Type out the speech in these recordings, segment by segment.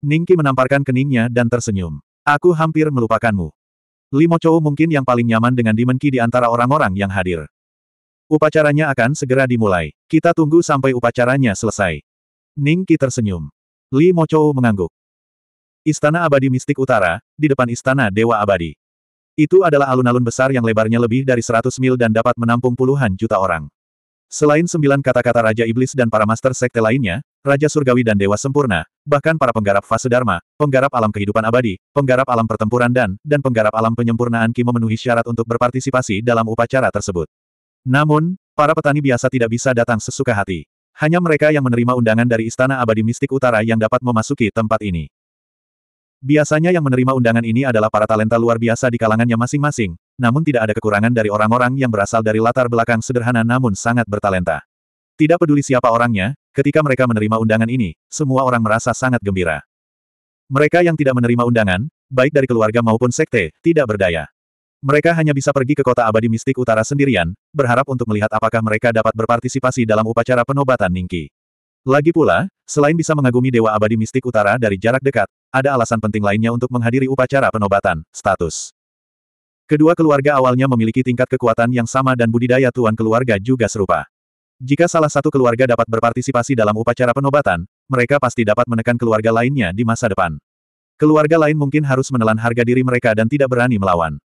Ningki menamparkan keningnya dan tersenyum. Aku hampir melupakanmu. Limo Chou mungkin yang paling nyaman dengan Demon Ki di antara orang-orang yang hadir. Upacaranya akan segera dimulai. Kita tunggu sampai upacaranya selesai. Ningki tersenyum. Li Chou mengangguk. Istana Abadi Mistik Utara, di depan Istana Dewa Abadi. Itu adalah alun-alun besar yang lebarnya lebih dari 100 mil dan dapat menampung puluhan juta orang. Selain sembilan kata-kata Raja Iblis dan para Master Sekte lainnya, Raja Surgawi dan Dewa Sempurna, bahkan para penggarap fase Dharma, penggarap alam kehidupan abadi, penggarap alam pertempuran dan, dan penggarap alam penyempurnaan Ki memenuhi syarat untuk berpartisipasi dalam upacara tersebut. Namun, para petani biasa tidak bisa datang sesuka hati. Hanya mereka yang menerima undangan dari Istana Abadi Mistik Utara yang dapat memasuki tempat ini. Biasanya yang menerima undangan ini adalah para talenta luar biasa di kalangannya masing-masing, namun tidak ada kekurangan dari orang-orang yang berasal dari latar belakang sederhana namun sangat bertalenta. Tidak peduli siapa orangnya, Ketika mereka menerima undangan ini, semua orang merasa sangat gembira. Mereka yang tidak menerima undangan, baik dari keluarga maupun sekte, tidak berdaya. Mereka hanya bisa pergi ke kota abadi mistik utara sendirian, berharap untuk melihat apakah mereka dapat berpartisipasi dalam upacara penobatan Ningki. Lagi pula, selain bisa mengagumi Dewa Abadi Mistik Utara dari jarak dekat, ada alasan penting lainnya untuk menghadiri upacara penobatan, status. Kedua keluarga awalnya memiliki tingkat kekuatan yang sama dan budidaya tuan keluarga juga serupa. Jika salah satu keluarga dapat berpartisipasi dalam upacara penobatan, mereka pasti dapat menekan keluarga lainnya di masa depan. Keluarga lain mungkin harus menelan harga diri mereka dan tidak berani melawan.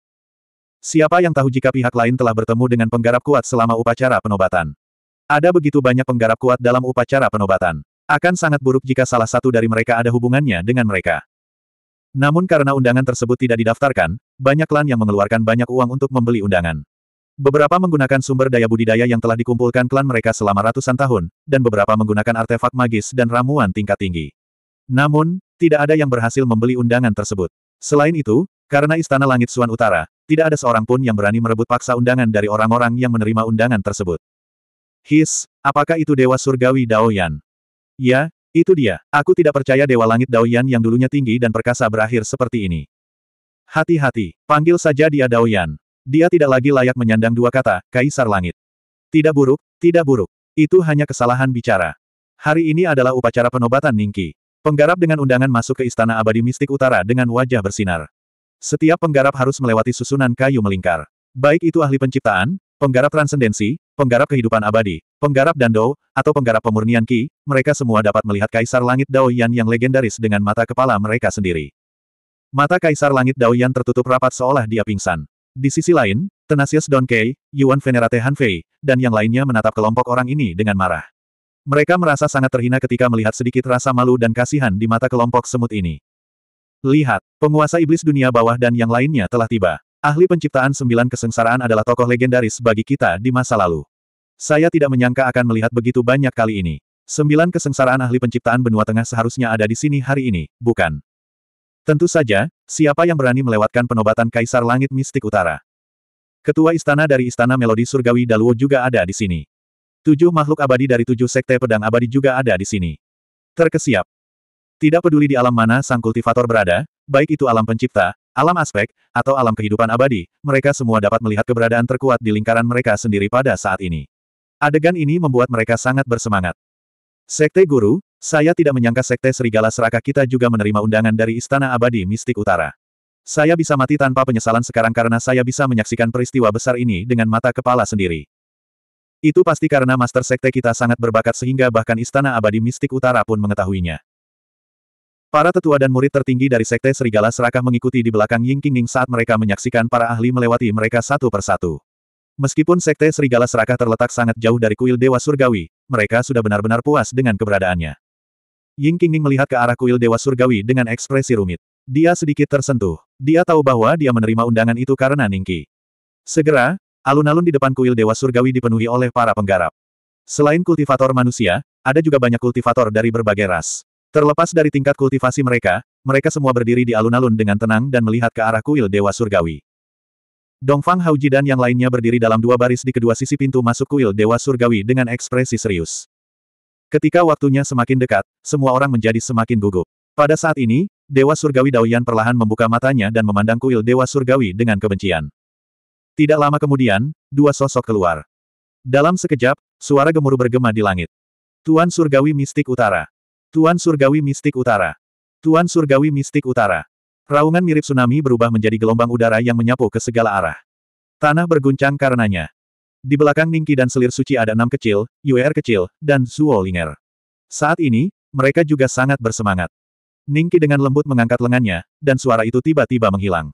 Siapa yang tahu jika pihak lain telah bertemu dengan penggarap kuat selama upacara penobatan? Ada begitu banyak penggarap kuat dalam upacara penobatan. Akan sangat buruk jika salah satu dari mereka ada hubungannya dengan mereka. Namun karena undangan tersebut tidak didaftarkan, banyak klan yang mengeluarkan banyak uang untuk membeli undangan. Beberapa menggunakan sumber daya budidaya yang telah dikumpulkan klan mereka selama ratusan tahun, dan beberapa menggunakan artefak magis dan ramuan tingkat tinggi. Namun, tidak ada yang berhasil membeli undangan tersebut. Selain itu, karena Istana Langit Suan Utara, tidak ada seorang pun yang berani merebut paksa undangan dari orang-orang yang menerima undangan tersebut. His, apakah itu Dewa Surgawi Daoyan? Ya, itu dia. Aku tidak percaya Dewa Langit Daoyan yang dulunya tinggi dan perkasa berakhir seperti ini. Hati-hati, panggil saja dia Daoyan. Dia tidak lagi layak menyandang dua kata, Kaisar Langit. Tidak buruk, tidak buruk. Itu hanya kesalahan bicara. Hari ini adalah upacara penobatan Ningki. Penggarap dengan undangan masuk ke Istana Abadi Mistik Utara dengan wajah bersinar. Setiap penggarap harus melewati susunan kayu melingkar. Baik itu ahli penciptaan, penggarap transendensi, penggarap kehidupan abadi, penggarap dandou, atau penggarap pemurnian ki, mereka semua dapat melihat Kaisar Langit Dao Daoyan yang legendaris dengan mata kepala mereka sendiri. Mata Kaisar Langit Dao Daoyan tertutup rapat seolah dia pingsan. Di sisi lain, Tenasius Kei, Yuan Venerate Hanfei, dan yang lainnya menatap kelompok orang ini dengan marah. Mereka merasa sangat terhina ketika melihat sedikit rasa malu dan kasihan di mata kelompok semut ini. Lihat, penguasa iblis dunia bawah dan yang lainnya telah tiba. Ahli penciptaan sembilan kesengsaraan adalah tokoh legendaris bagi kita di masa lalu. Saya tidak menyangka akan melihat begitu banyak kali ini. Sembilan kesengsaraan ahli penciptaan benua tengah seharusnya ada di sini hari ini, bukan? Tentu saja, siapa yang berani melewatkan penobatan Kaisar Langit Mistik Utara? Ketua istana dari Istana Melodi Surgawi Daluo juga ada di sini. Tujuh makhluk abadi dari tujuh sekte pedang abadi juga ada di sini. Terkesiap. Tidak peduli di alam mana sang kultivator berada, baik itu alam pencipta, alam aspek, atau alam kehidupan abadi, mereka semua dapat melihat keberadaan terkuat di lingkaran mereka sendiri pada saat ini. Adegan ini membuat mereka sangat bersemangat. Sekte Guru, saya tidak menyangka Sekte Serigala Seraka kita juga menerima undangan dari Istana Abadi Mistik Utara. Saya bisa mati tanpa penyesalan sekarang karena saya bisa menyaksikan peristiwa besar ini dengan mata kepala sendiri. Itu pasti karena Master Sekte kita sangat berbakat sehingga bahkan Istana Abadi Mistik Utara pun mengetahuinya. Para tetua dan murid tertinggi dari Sekte Serigala serakah mengikuti di belakang Ying Qinging saat mereka menyaksikan para ahli melewati mereka satu persatu. Meskipun Sekte Serigala serakah terletak sangat jauh dari kuil Dewa Surgawi, mereka sudah benar-benar puas dengan keberadaannya. Ying Qingning melihat ke arah kuil Dewa Surgawi dengan ekspresi rumit. Dia sedikit tersentuh. Dia tahu bahwa dia menerima undangan itu karena Ningki. Segera, alun-alun di depan kuil Dewa Surgawi dipenuhi oleh para penggarap. Selain kultivator manusia, ada juga banyak kultivator dari berbagai ras. Terlepas dari tingkat kultivasi mereka, mereka semua berdiri di alun-alun dengan tenang dan melihat ke arah kuil Dewa Surgawi. Dongfang Hauji dan yang lainnya berdiri dalam dua baris di kedua sisi pintu masuk kuil Dewa Surgawi dengan ekspresi serius. Ketika waktunya semakin dekat, semua orang menjadi semakin gugup. Pada saat ini, Dewa Surgawi Daoyan perlahan membuka matanya dan memandang kuil Dewa Surgawi dengan kebencian. Tidak lama kemudian, dua sosok keluar. Dalam sekejap, suara gemuruh bergema di langit. Tuan Surgawi Mistik Utara. Tuan Surgawi Mistik Utara. Tuan Surgawi Mistik Utara. Raungan mirip tsunami berubah menjadi gelombang udara yang menyapu ke segala arah. Tanah berguncang karenanya. Di belakang Ningki dan selir suci ada enam kecil, Yuer kecil, dan Zuo Linger. Saat ini, mereka juga sangat bersemangat. Ningki dengan lembut mengangkat lengannya, dan suara itu tiba-tiba menghilang.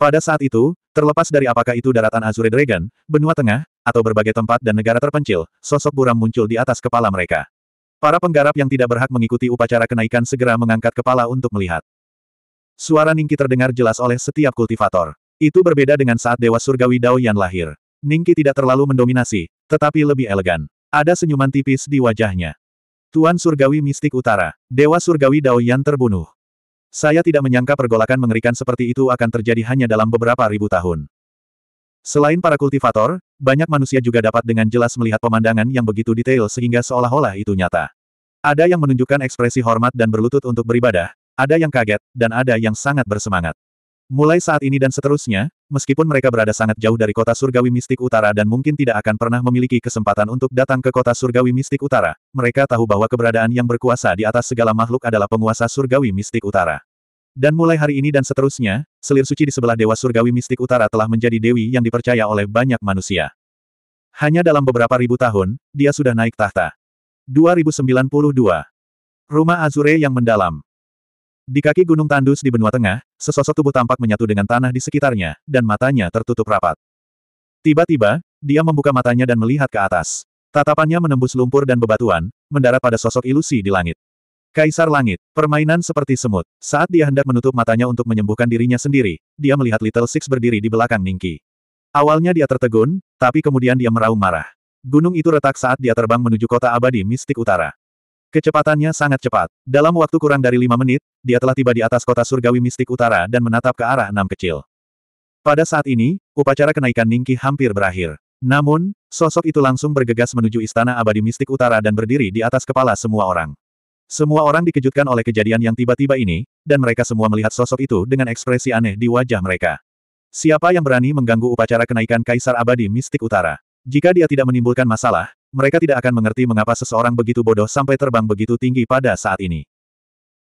Pada saat itu, terlepas dari apakah itu daratan Azure Dragon, benua tengah, atau berbagai tempat dan negara terpencil, sosok buram muncul di atas kepala mereka. Para penggarap yang tidak berhak mengikuti upacara kenaikan segera mengangkat kepala untuk melihat. Suara Ningki terdengar jelas oleh setiap kultivator. Itu berbeda dengan saat Dewa Surgawi Dao Yan lahir. Ningki tidak terlalu mendominasi, tetapi lebih elegan. Ada senyuman tipis di wajahnya. Tuan Surgawi Mistik Utara, Dewa Surgawi Daoyan terbunuh. Saya tidak menyangka pergolakan mengerikan seperti itu akan terjadi hanya dalam beberapa ribu tahun. Selain para kultivator, banyak manusia juga dapat dengan jelas melihat pemandangan yang begitu detail sehingga seolah-olah itu nyata. Ada yang menunjukkan ekspresi hormat dan berlutut untuk beribadah, ada yang kaget, dan ada yang sangat bersemangat. Mulai saat ini dan seterusnya, meskipun mereka berada sangat jauh dari kota surgawi mistik utara dan mungkin tidak akan pernah memiliki kesempatan untuk datang ke kota surgawi mistik utara, mereka tahu bahwa keberadaan yang berkuasa di atas segala makhluk adalah penguasa surgawi mistik utara. Dan mulai hari ini dan seterusnya, selir suci di sebelah Dewa Surgawi Mistik Utara telah menjadi dewi yang dipercaya oleh banyak manusia. Hanya dalam beberapa ribu tahun, dia sudah naik tahta. 2092. Rumah Azure yang mendalam. Di kaki Gunung Tandus di benua tengah, sesosok tubuh tampak menyatu dengan tanah di sekitarnya, dan matanya tertutup rapat. Tiba-tiba, dia membuka matanya dan melihat ke atas. Tatapannya menembus lumpur dan bebatuan, mendarat pada sosok ilusi di langit. Kaisar Langit, permainan seperti semut. Saat dia hendak menutup matanya untuk menyembuhkan dirinya sendiri, dia melihat Little Six berdiri di belakang Ningki. Awalnya dia tertegun, tapi kemudian dia meraung marah. Gunung itu retak saat dia terbang menuju kota abadi mistik utara. Kecepatannya sangat cepat. Dalam waktu kurang dari lima menit, dia telah tiba di atas kota surgawi mistik utara dan menatap ke arah enam kecil. Pada saat ini, upacara kenaikan Ningki hampir berakhir. Namun, sosok itu langsung bergegas menuju istana abadi mistik utara dan berdiri di atas kepala semua orang. Semua orang dikejutkan oleh kejadian yang tiba-tiba ini, dan mereka semua melihat sosok itu dengan ekspresi aneh di wajah mereka. Siapa yang berani mengganggu upacara kenaikan Kaisar Abadi Mistik Utara? Jika dia tidak menimbulkan masalah, mereka tidak akan mengerti mengapa seseorang begitu bodoh sampai terbang begitu tinggi pada saat ini.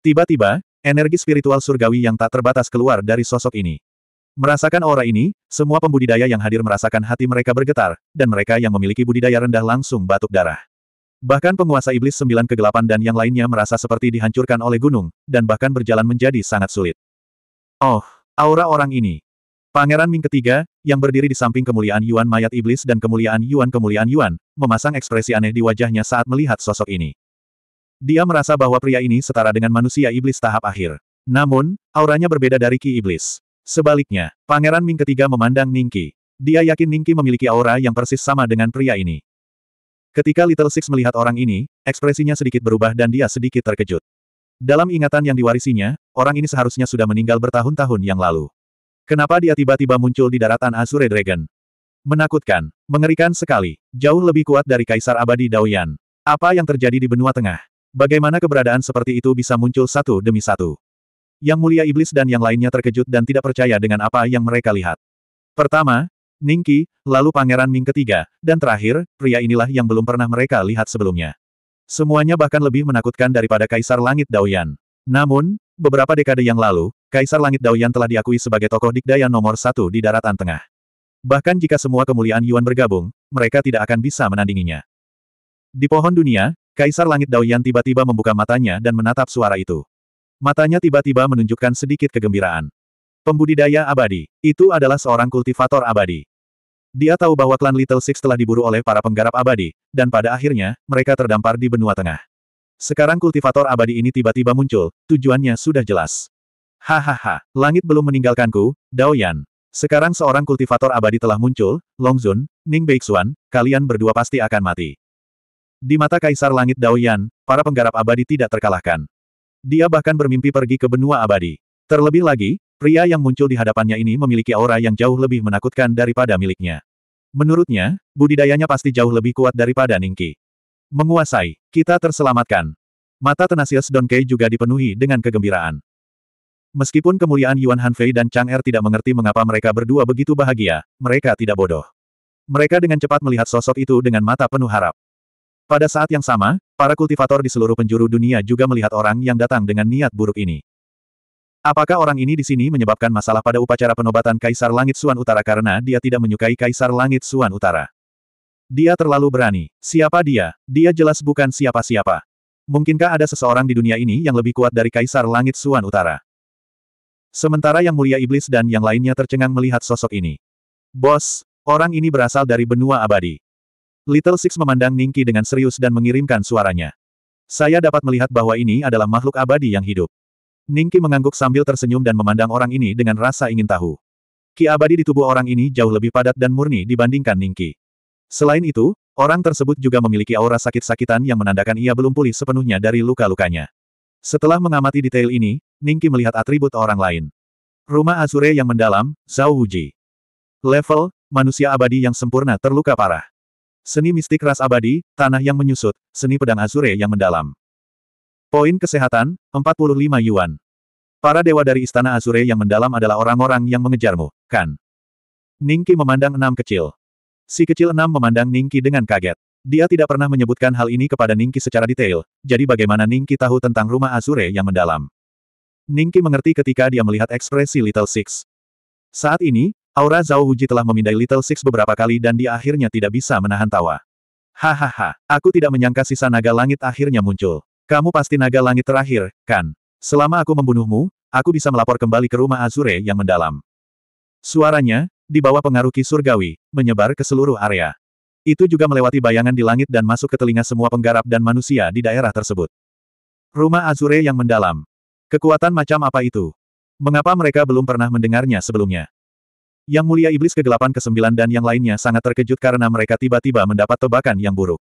Tiba-tiba, energi spiritual surgawi yang tak terbatas keluar dari sosok ini. Merasakan aura ini, semua pembudidaya yang hadir merasakan hati mereka bergetar, dan mereka yang memiliki budidaya rendah langsung batuk darah. Bahkan penguasa iblis sembilan kegelapan dan yang lainnya merasa seperti dihancurkan oleh gunung, dan bahkan berjalan menjadi sangat sulit. Oh, aura orang ini. Pangeran Ming ketiga, yang berdiri di samping kemuliaan Yuan mayat iblis dan kemuliaan Yuan kemuliaan Yuan, memasang ekspresi aneh di wajahnya saat melihat sosok ini. Dia merasa bahwa pria ini setara dengan manusia iblis tahap akhir. Namun, auranya berbeda dari Ki Iblis. Sebaliknya, Pangeran Ming ketiga memandang Ningki. Dia yakin Ningki memiliki aura yang persis sama dengan pria ini. Ketika Little Six melihat orang ini, ekspresinya sedikit berubah dan dia sedikit terkejut. Dalam ingatan yang diwarisinya, orang ini seharusnya sudah meninggal bertahun-tahun yang lalu. Kenapa dia tiba-tiba muncul di daratan Azure Dragon? Menakutkan, mengerikan sekali, jauh lebih kuat dari Kaisar Abadi Daoyan. Apa yang terjadi di benua tengah? Bagaimana keberadaan seperti itu bisa muncul satu demi satu? Yang mulia iblis dan yang lainnya terkejut dan tidak percaya dengan apa yang mereka lihat. Pertama, Ningki, lalu Pangeran Ming ketiga, dan terakhir, pria inilah yang belum pernah mereka lihat sebelumnya. Semuanya bahkan lebih menakutkan daripada Kaisar Langit Daoyan. Namun, beberapa dekade yang lalu, Kaisar Langit Daoyan telah diakui sebagai tokoh dikdaya nomor satu di daratan tengah. Bahkan jika semua kemuliaan Yuan bergabung, mereka tidak akan bisa menandinginya. Di pohon dunia, Kaisar Langit Daoyan tiba-tiba membuka matanya dan menatap suara itu. Matanya tiba-tiba menunjukkan sedikit kegembiraan. Pembudidaya abadi, itu adalah seorang kultivator abadi. Dia tahu bahwa klan Little Six telah diburu oleh para penggarap abadi, dan pada akhirnya, mereka terdampar di benua tengah. Sekarang kultivator abadi ini tiba-tiba muncul, tujuannya sudah jelas. Hahaha, langit belum meninggalkanku, Dao Yan. Sekarang seorang kultivator abadi telah muncul, Long Zun, Ning Beixuan, kalian berdua pasti akan mati. Di mata Kaisar Langit Dao Yan, para penggarap abadi tidak terkalahkan. Dia bahkan bermimpi pergi ke benua abadi. Terlebih lagi, pria yang muncul di hadapannya ini memiliki aura yang jauh lebih menakutkan daripada miliknya. Menurutnya, budidayanya pasti jauh lebih kuat daripada Ningki. Menguasai, kita terselamatkan. Mata Tenasius Kei juga dipenuhi dengan kegembiraan. Meskipun kemuliaan Yuan Hanfei dan Chang Er tidak mengerti mengapa mereka berdua begitu bahagia, mereka tidak bodoh. Mereka dengan cepat melihat sosok itu dengan mata penuh harap. Pada saat yang sama, para kultivator di seluruh penjuru dunia juga melihat orang yang datang dengan niat buruk ini. Apakah orang ini di sini menyebabkan masalah pada upacara penobatan Kaisar Langit Suan Utara karena dia tidak menyukai Kaisar Langit Suan Utara? Dia terlalu berani. Siapa dia? Dia jelas bukan siapa-siapa. Mungkinkah ada seseorang di dunia ini yang lebih kuat dari Kaisar Langit Suan Utara? Sementara yang mulia iblis dan yang lainnya tercengang melihat sosok ini. Bos, orang ini berasal dari benua abadi. Little Six memandang Ningki dengan serius dan mengirimkan suaranya. Saya dapat melihat bahwa ini adalah makhluk abadi yang hidup. Ningki mengangguk sambil tersenyum dan memandang orang ini dengan rasa ingin tahu. Ki abadi di tubuh orang ini jauh lebih padat dan murni dibandingkan Ningki. Selain itu, orang tersebut juga memiliki aura sakit-sakitan yang menandakan ia belum pulih sepenuhnya dari luka-lukanya. Setelah mengamati detail ini, Ningki melihat atribut orang lain. Rumah Azure yang mendalam, Zhao Wuji. Level, manusia abadi yang sempurna terluka parah. Seni mistik ras abadi, tanah yang menyusut, seni pedang Azure yang mendalam. Poin kesehatan, 45 Yuan. Para dewa dari Istana Azure yang mendalam adalah orang-orang yang mengejarmu, kan? Ningki memandang enam kecil. Si kecil enam memandang Ningki dengan kaget. Dia tidak pernah menyebutkan hal ini kepada Ningki secara detail, jadi bagaimana Ningki tahu tentang rumah Azure yang mendalam? Ningki mengerti ketika dia melihat ekspresi Little Six. Saat ini, aura Zhao Huji telah memindai Little Six beberapa kali dan dia akhirnya tidak bisa menahan tawa. Hahaha, aku tidak menyangka sisa naga langit akhirnya muncul. Kamu pasti naga langit terakhir, kan? Selama aku membunuhmu, aku bisa melapor kembali ke rumah Azure yang mendalam. Suaranya, di bawah pengaruh ki surgawi, menyebar ke seluruh area. Itu juga melewati bayangan di langit dan masuk ke telinga semua penggarap dan manusia di daerah tersebut. Rumah Azure yang mendalam. Kekuatan macam apa itu? Mengapa mereka belum pernah mendengarnya sebelumnya? Yang mulia iblis kegelapan ke-9 dan yang lainnya sangat terkejut karena mereka tiba-tiba mendapat tebakan yang buruk.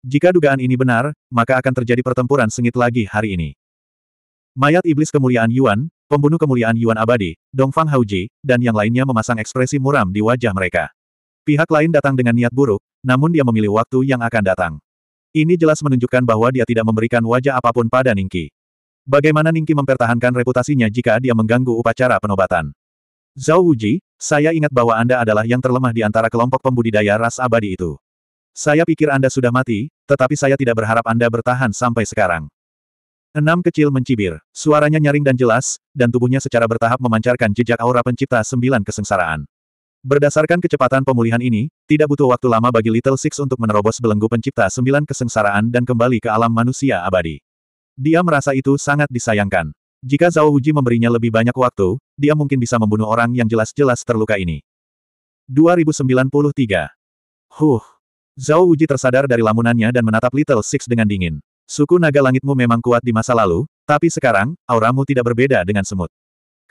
Jika dugaan ini benar, maka akan terjadi pertempuran sengit lagi hari ini. Mayat iblis kemuliaan Yuan, pembunuh kemuliaan Yuan abadi, Dongfang Hauji, dan yang lainnya memasang ekspresi muram di wajah mereka. Pihak lain datang dengan niat buruk, namun dia memilih waktu yang akan datang. Ini jelas menunjukkan bahwa dia tidak memberikan wajah apapun pada Ningki. Bagaimana Ningki mempertahankan reputasinya jika dia mengganggu upacara penobatan? Zhao Wuji, saya ingat bahwa Anda adalah yang terlemah di antara kelompok pembudidaya ras abadi itu. Saya pikir Anda sudah mati, tetapi saya tidak berharap Anda bertahan sampai sekarang. Enam kecil mencibir, suaranya nyaring dan jelas, dan tubuhnya secara bertahap memancarkan jejak aura pencipta sembilan kesengsaraan. Berdasarkan kecepatan pemulihan ini, tidak butuh waktu lama bagi Little Six untuk menerobos belenggu pencipta sembilan kesengsaraan dan kembali ke alam manusia abadi. Dia merasa itu sangat disayangkan. Jika Zhao Wuji memberinya lebih banyak waktu, dia mungkin bisa membunuh orang yang jelas-jelas terluka ini. 2093. Huh. Zhao Wuji tersadar dari lamunannya dan menatap Little Six dengan dingin. Suku naga langitmu memang kuat di masa lalu, tapi sekarang, auramu tidak berbeda dengan semut.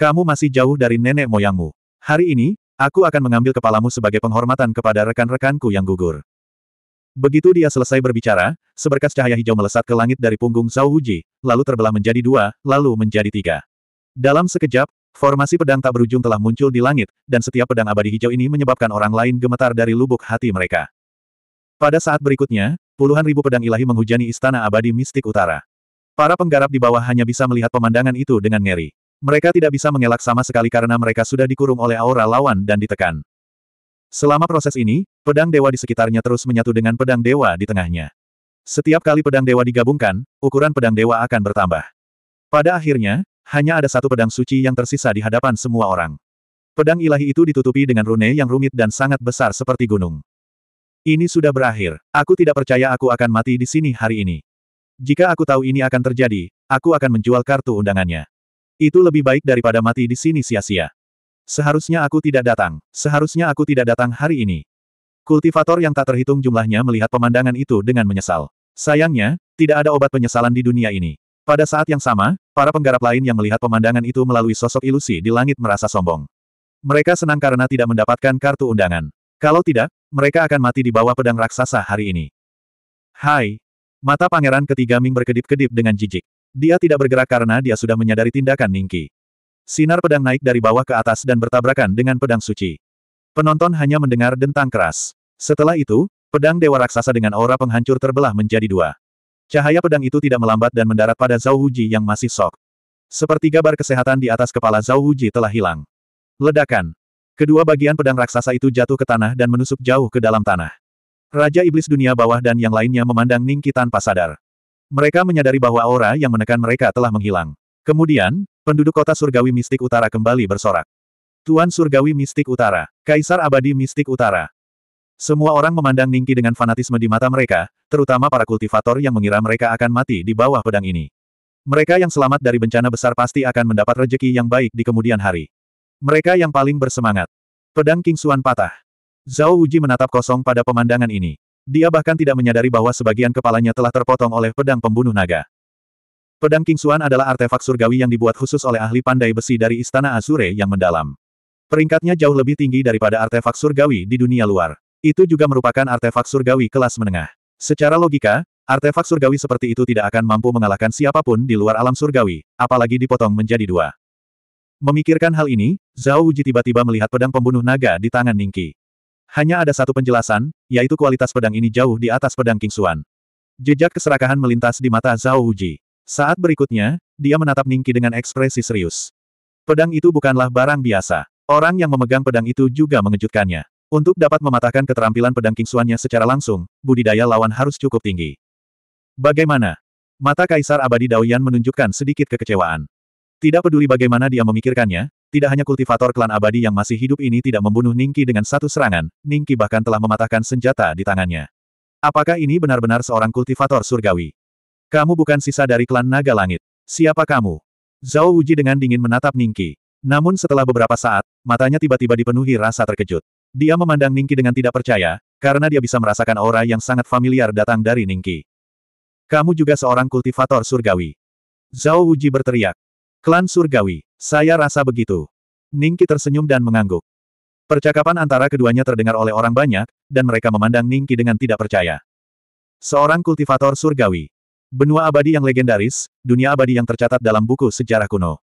Kamu masih jauh dari nenek moyangmu. Hari ini, Aku akan mengambil kepalamu sebagai penghormatan kepada rekan-rekanku yang gugur. Begitu dia selesai berbicara, seberkas cahaya hijau melesat ke langit dari punggung Zhao Huji, lalu terbelah menjadi dua, lalu menjadi tiga. Dalam sekejap, formasi pedang tak berujung telah muncul di langit, dan setiap pedang abadi hijau ini menyebabkan orang lain gemetar dari lubuk hati mereka. Pada saat berikutnya, puluhan ribu pedang ilahi menghujani istana abadi mistik utara. Para penggarap di bawah hanya bisa melihat pemandangan itu dengan ngeri. Mereka tidak bisa mengelak sama sekali karena mereka sudah dikurung oleh aura lawan dan ditekan. Selama proses ini, pedang dewa di sekitarnya terus menyatu dengan pedang dewa di tengahnya. Setiap kali pedang dewa digabungkan, ukuran pedang dewa akan bertambah. Pada akhirnya, hanya ada satu pedang suci yang tersisa di hadapan semua orang. Pedang ilahi itu ditutupi dengan rune yang rumit dan sangat besar seperti gunung. Ini sudah berakhir. Aku tidak percaya aku akan mati di sini hari ini. Jika aku tahu ini akan terjadi, aku akan menjual kartu undangannya. Itu lebih baik daripada mati di sini sia-sia. Seharusnya aku tidak datang. Seharusnya aku tidak datang hari ini. Kultivator yang tak terhitung jumlahnya melihat pemandangan itu dengan menyesal. Sayangnya, tidak ada obat penyesalan di dunia ini. Pada saat yang sama, para penggarap lain yang melihat pemandangan itu melalui sosok ilusi di langit merasa sombong. Mereka senang karena tidak mendapatkan kartu undangan. Kalau tidak, mereka akan mati di bawah pedang raksasa hari ini. Hai. Mata pangeran ketiga Ming berkedip-kedip dengan jijik. Dia tidak bergerak karena dia sudah menyadari tindakan Ningki. Sinar pedang naik dari bawah ke atas dan bertabrakan dengan pedang suci. Penonton hanya mendengar dentang keras. Setelah itu, pedang dewa raksasa dengan aura penghancur terbelah menjadi dua. Cahaya pedang itu tidak melambat dan mendarat pada Zhao Huji yang masih sok. Sepertiga bar kesehatan di atas kepala Zhao Huji telah hilang. Ledakan. Kedua bagian pedang raksasa itu jatuh ke tanah dan menusuk jauh ke dalam tanah. Raja Iblis Dunia Bawah dan yang lainnya memandang Ningki tanpa sadar. Mereka menyadari bahwa aura yang menekan mereka telah menghilang. Kemudian, penduduk kota surgawi mistik utara kembali bersorak. Tuan surgawi mistik utara, kaisar abadi mistik utara. Semua orang memandang Ningki dengan fanatisme di mata mereka, terutama para kultivator yang mengira mereka akan mati di bawah pedang ini. Mereka yang selamat dari bencana besar pasti akan mendapat rejeki yang baik di kemudian hari. Mereka yang paling bersemangat. Pedang King Suan patah. Zhao Wuji menatap kosong pada pemandangan ini. Dia bahkan tidak menyadari bahwa sebagian kepalanya telah terpotong oleh pedang pembunuh naga. Pedang King Kingsuan adalah artefak surgawi yang dibuat khusus oleh ahli pandai besi dari Istana Azure yang mendalam. Peringkatnya jauh lebih tinggi daripada artefak surgawi di dunia luar. Itu juga merupakan artefak surgawi kelas menengah. Secara logika, artefak surgawi seperti itu tidak akan mampu mengalahkan siapapun di luar alam surgawi, apalagi dipotong menjadi dua. Memikirkan hal ini, Zhao Wuji tiba-tiba melihat pedang pembunuh naga di tangan Ningki. Hanya ada satu penjelasan, yaitu kualitas pedang ini jauh di atas pedang King Xuan. Jejak keserakahan melintas di mata Zhao Wuji. Saat berikutnya, dia menatap Ningki dengan ekspresi serius. Pedang itu bukanlah barang biasa. Orang yang memegang pedang itu juga mengejutkannya. Untuk dapat mematahkan keterampilan pedang King Xuan-nya secara langsung, budidaya lawan harus cukup tinggi. Bagaimana? Mata Kaisar Abadi Daoyan menunjukkan sedikit kekecewaan. Tidak peduli bagaimana dia memikirkannya, tidak hanya kultivator klan abadi yang masih hidup ini tidak membunuh Ningki dengan satu serangan, Ningki bahkan telah mematahkan senjata di tangannya. Apakah ini benar-benar seorang kultivator surgawi? Kamu bukan sisa dari klan naga langit. Siapa kamu? Zhao Uji dengan dingin menatap Ningki. Namun setelah beberapa saat, matanya tiba-tiba dipenuhi rasa terkejut. Dia memandang Ningki dengan tidak percaya, karena dia bisa merasakan aura yang sangat familiar datang dari Ningki. Kamu juga seorang kultivator surgawi. Zhao Uji berteriak. Klan surgawi, saya rasa begitu. Ningki tersenyum dan mengangguk. Percakapan antara keduanya terdengar oleh orang banyak, dan mereka memandang Ningki dengan tidak percaya. Seorang kultivator surgawi. Benua abadi yang legendaris, dunia abadi yang tercatat dalam buku sejarah kuno.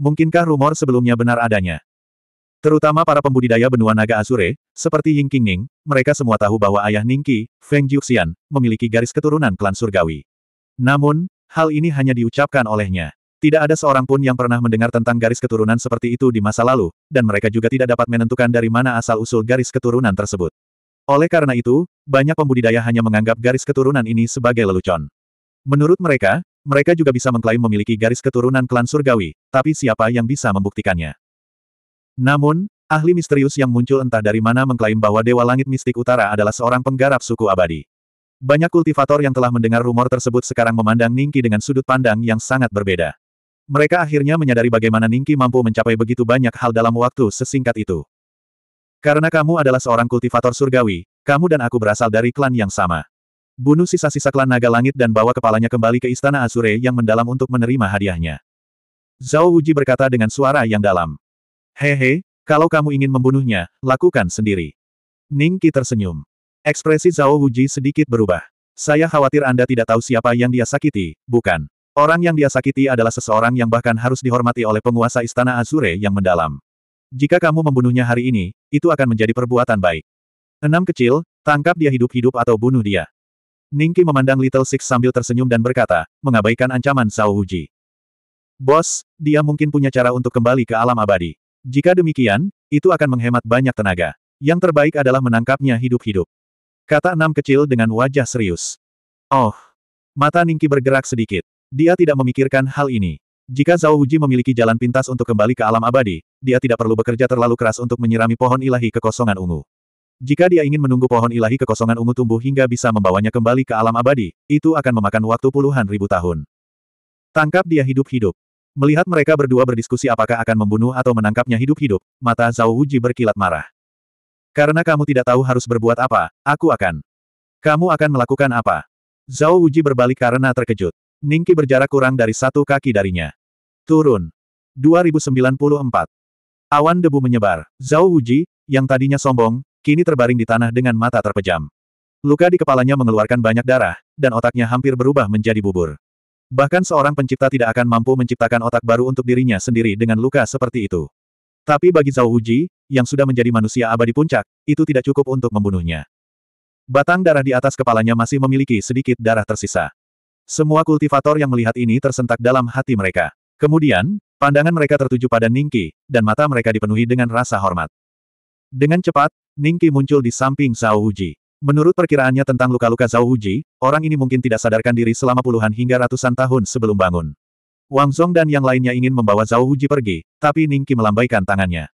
Mungkinkah rumor sebelumnya benar adanya? Terutama para pembudidaya benua naga Azure, seperti Ying Ning, mereka semua tahu bahwa ayah Ningki, Feng Jiuxian, memiliki garis keturunan klan surgawi. Namun, hal ini hanya diucapkan olehnya. Tidak ada seorang pun yang pernah mendengar tentang garis keturunan seperti itu di masa lalu, dan mereka juga tidak dapat menentukan dari mana asal-usul garis keturunan tersebut. Oleh karena itu, banyak pembudidaya hanya menganggap garis keturunan ini sebagai lelucon. Menurut mereka, mereka juga bisa mengklaim memiliki garis keturunan klan surgawi, tapi siapa yang bisa membuktikannya? Namun, ahli misterius yang muncul entah dari mana mengklaim bahwa Dewa Langit Mistik Utara adalah seorang penggarap suku abadi. Banyak kultivator yang telah mendengar rumor tersebut sekarang memandang Ningki dengan sudut pandang yang sangat berbeda. Mereka akhirnya menyadari bagaimana Ningki mampu mencapai begitu banyak hal dalam waktu sesingkat itu. Karena kamu adalah seorang kultivator surgawi, kamu dan aku berasal dari klan yang sama. Bunuh sisa-sisa klan naga langit dan bawa kepalanya kembali ke istana Asure yang mendalam untuk menerima hadiahnya. Zhao Uji berkata dengan suara yang dalam. Hehe, kalau kamu ingin membunuhnya, lakukan sendiri. Ningki tersenyum. Ekspresi Zhao Uji sedikit berubah. Saya khawatir Anda tidak tahu siapa yang dia sakiti, bukan? Orang yang dia sakiti adalah seseorang yang bahkan harus dihormati oleh penguasa Istana Azure yang mendalam. Jika kamu membunuhnya hari ini, itu akan menjadi perbuatan baik. Enam kecil, tangkap dia hidup-hidup atau bunuh dia. Ningki memandang Little Six sambil tersenyum dan berkata, mengabaikan ancaman Sao Uji. Bos, dia mungkin punya cara untuk kembali ke alam abadi. Jika demikian, itu akan menghemat banyak tenaga. Yang terbaik adalah menangkapnya hidup-hidup. Kata enam kecil dengan wajah serius. Oh. Mata Ningki bergerak sedikit. Dia tidak memikirkan hal ini. Jika Zhao Huji memiliki jalan pintas untuk kembali ke alam abadi, dia tidak perlu bekerja terlalu keras untuk menyirami pohon ilahi kekosongan ungu. Jika dia ingin menunggu pohon ilahi kekosongan ungu tumbuh hingga bisa membawanya kembali ke alam abadi, itu akan memakan waktu puluhan ribu tahun. Tangkap dia hidup-hidup. Melihat mereka berdua berdiskusi apakah akan membunuh atau menangkapnya hidup-hidup, mata Zhao Huji berkilat marah. Karena kamu tidak tahu harus berbuat apa, aku akan. Kamu akan melakukan apa? Zhao Huji berbalik karena terkejut. Ningki berjarak kurang dari satu kaki darinya. Turun. 2094. Awan debu menyebar. Zhao Wuji, yang tadinya sombong, kini terbaring di tanah dengan mata terpejam. Luka di kepalanya mengeluarkan banyak darah, dan otaknya hampir berubah menjadi bubur. Bahkan seorang pencipta tidak akan mampu menciptakan otak baru untuk dirinya sendiri dengan luka seperti itu. Tapi bagi Zhao Wuji, yang sudah menjadi manusia abadi puncak, itu tidak cukup untuk membunuhnya. Batang darah di atas kepalanya masih memiliki sedikit darah tersisa. Semua kultivator yang melihat ini tersentak dalam hati mereka. Kemudian, pandangan mereka tertuju pada Ningki, dan mata mereka dipenuhi dengan rasa hormat. Dengan cepat, Ningki muncul di samping Zhao Uji. Menurut perkiraannya tentang luka-luka Zhao Uji, orang ini mungkin tidak sadarkan diri selama puluhan hingga ratusan tahun sebelum bangun. Wang Zhong dan yang lainnya ingin membawa Zhao Uji pergi, tapi Ningki melambaikan tangannya.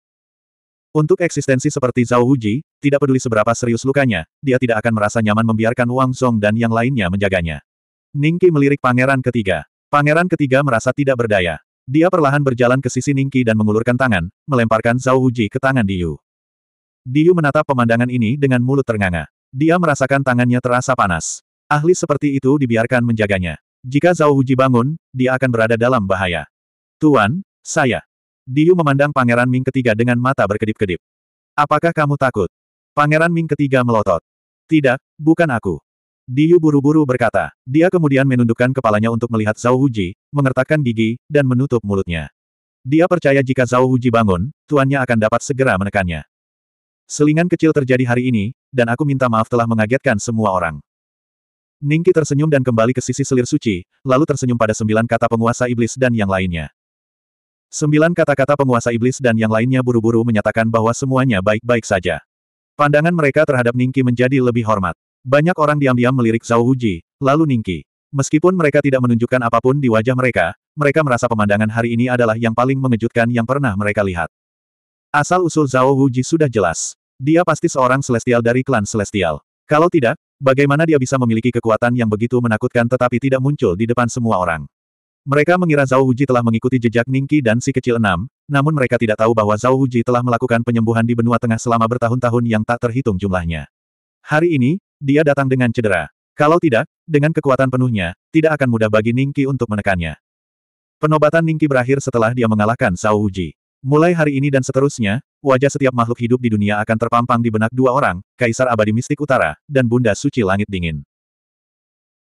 Untuk eksistensi seperti Zhao Uji, tidak peduli seberapa serius lukanya, dia tidak akan merasa nyaman membiarkan Wang Zhong dan yang lainnya menjaganya. Ningki melirik pangeran ketiga. Pangeran ketiga merasa tidak berdaya. Dia perlahan berjalan ke sisi Ningki dan mengulurkan tangan, melemparkan Zhao Wuji ke tangan Diyu. Diyu menatap pemandangan ini dengan mulut ternganga. Dia merasakan tangannya terasa panas. Ahli seperti itu dibiarkan menjaganya. Jika Zhao Wuji bangun, dia akan berada dalam bahaya. Tuan, saya. Diyu memandang Pangeran Ming ketiga dengan mata berkedip-kedip. Apakah kamu takut? Pangeran Ming ketiga melotot. Tidak, bukan aku. Diyu buru-buru berkata. Dia kemudian menundukkan kepalanya untuk melihat Zhao Huji, mengertakkan gigi, dan menutup mulutnya. Dia percaya jika Zhao Huji bangun, tuannya akan dapat segera menekannya. Selingan kecil terjadi hari ini, dan aku minta maaf telah mengagetkan semua orang. Ningki tersenyum dan kembali ke sisi selir suci, lalu tersenyum pada sembilan kata penguasa iblis dan yang lainnya. Sembilan kata-kata penguasa iblis dan yang lainnya buru-buru menyatakan bahwa semuanya baik-baik saja. Pandangan mereka terhadap Ningki menjadi lebih hormat. Banyak orang diam-diam melirik Zhao Huji, lalu Ningki. Meskipun mereka tidak menunjukkan apapun di wajah mereka, mereka merasa pemandangan hari ini adalah yang paling mengejutkan yang pernah mereka lihat. Asal-usul Zhao Huji sudah jelas. Dia pasti seorang Celestial dari klan Celestial. Kalau tidak, bagaimana dia bisa memiliki kekuatan yang begitu menakutkan tetapi tidak muncul di depan semua orang? Mereka mengira Zhao Huji telah mengikuti jejak Ningki dan si kecil enam, namun mereka tidak tahu bahwa Zhao Huji telah melakukan penyembuhan di benua tengah selama bertahun-tahun yang tak terhitung jumlahnya. Hari ini, dia datang dengan cedera. Kalau tidak, dengan kekuatan penuhnya, tidak akan mudah bagi Ningki untuk menekannya. Penobatan Ningki berakhir setelah dia mengalahkan Sao Uji. Mulai hari ini dan seterusnya, wajah setiap makhluk hidup di dunia akan terpampang di benak dua orang, Kaisar Abadi Mistik Utara, dan Bunda Suci Langit Dingin.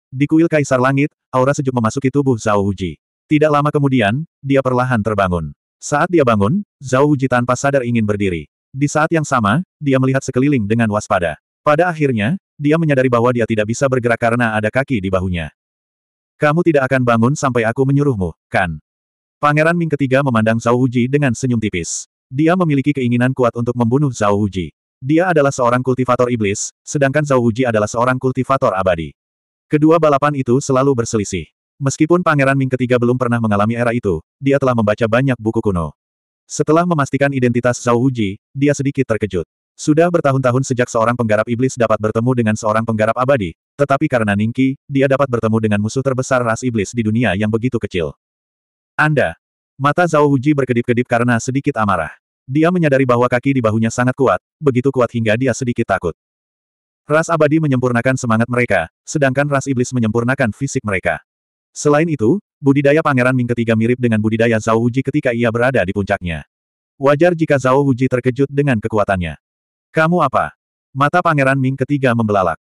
Di kuil Kaisar Langit, aura sejuk memasuki tubuh Zhao Uji. Tidak lama kemudian, dia perlahan terbangun. Saat dia bangun, Zhao Uji tanpa sadar ingin berdiri. Di saat yang sama, dia melihat sekeliling dengan waspada. Pada akhirnya, dia menyadari bahwa dia tidak bisa bergerak karena ada kaki di bahunya. Kamu tidak akan bangun sampai aku menyuruhmu, kan? Pangeran Ming ketiga memandang Zhao Wuji dengan senyum tipis. Dia memiliki keinginan kuat untuk membunuh Zhao Wuji. Dia adalah seorang kultivator iblis, sedangkan Zhao Wuji adalah seorang kultivator abadi. Kedua balapan itu selalu berselisih. Meskipun Pangeran Ming ketiga belum pernah mengalami era itu, dia telah membaca banyak buku kuno. Setelah memastikan identitas Zhao Wuji, dia sedikit terkejut. Sudah bertahun-tahun sejak seorang penggarap iblis dapat bertemu dengan seorang penggarap abadi, tetapi karena Ningki, dia dapat bertemu dengan musuh terbesar ras iblis di dunia yang begitu kecil. Anda! Mata Zhao Wuji berkedip-kedip karena sedikit amarah. Dia menyadari bahwa kaki di bahunya sangat kuat, begitu kuat hingga dia sedikit takut. Ras abadi menyempurnakan semangat mereka, sedangkan ras iblis menyempurnakan fisik mereka. Selain itu, budidaya Pangeran Ming ketiga mirip dengan budidaya Zhao Wuji ketika ia berada di puncaknya. Wajar jika Zhao Wuji terkejut dengan kekuatannya. Kamu apa? Mata Pangeran Ming ketiga membelalak.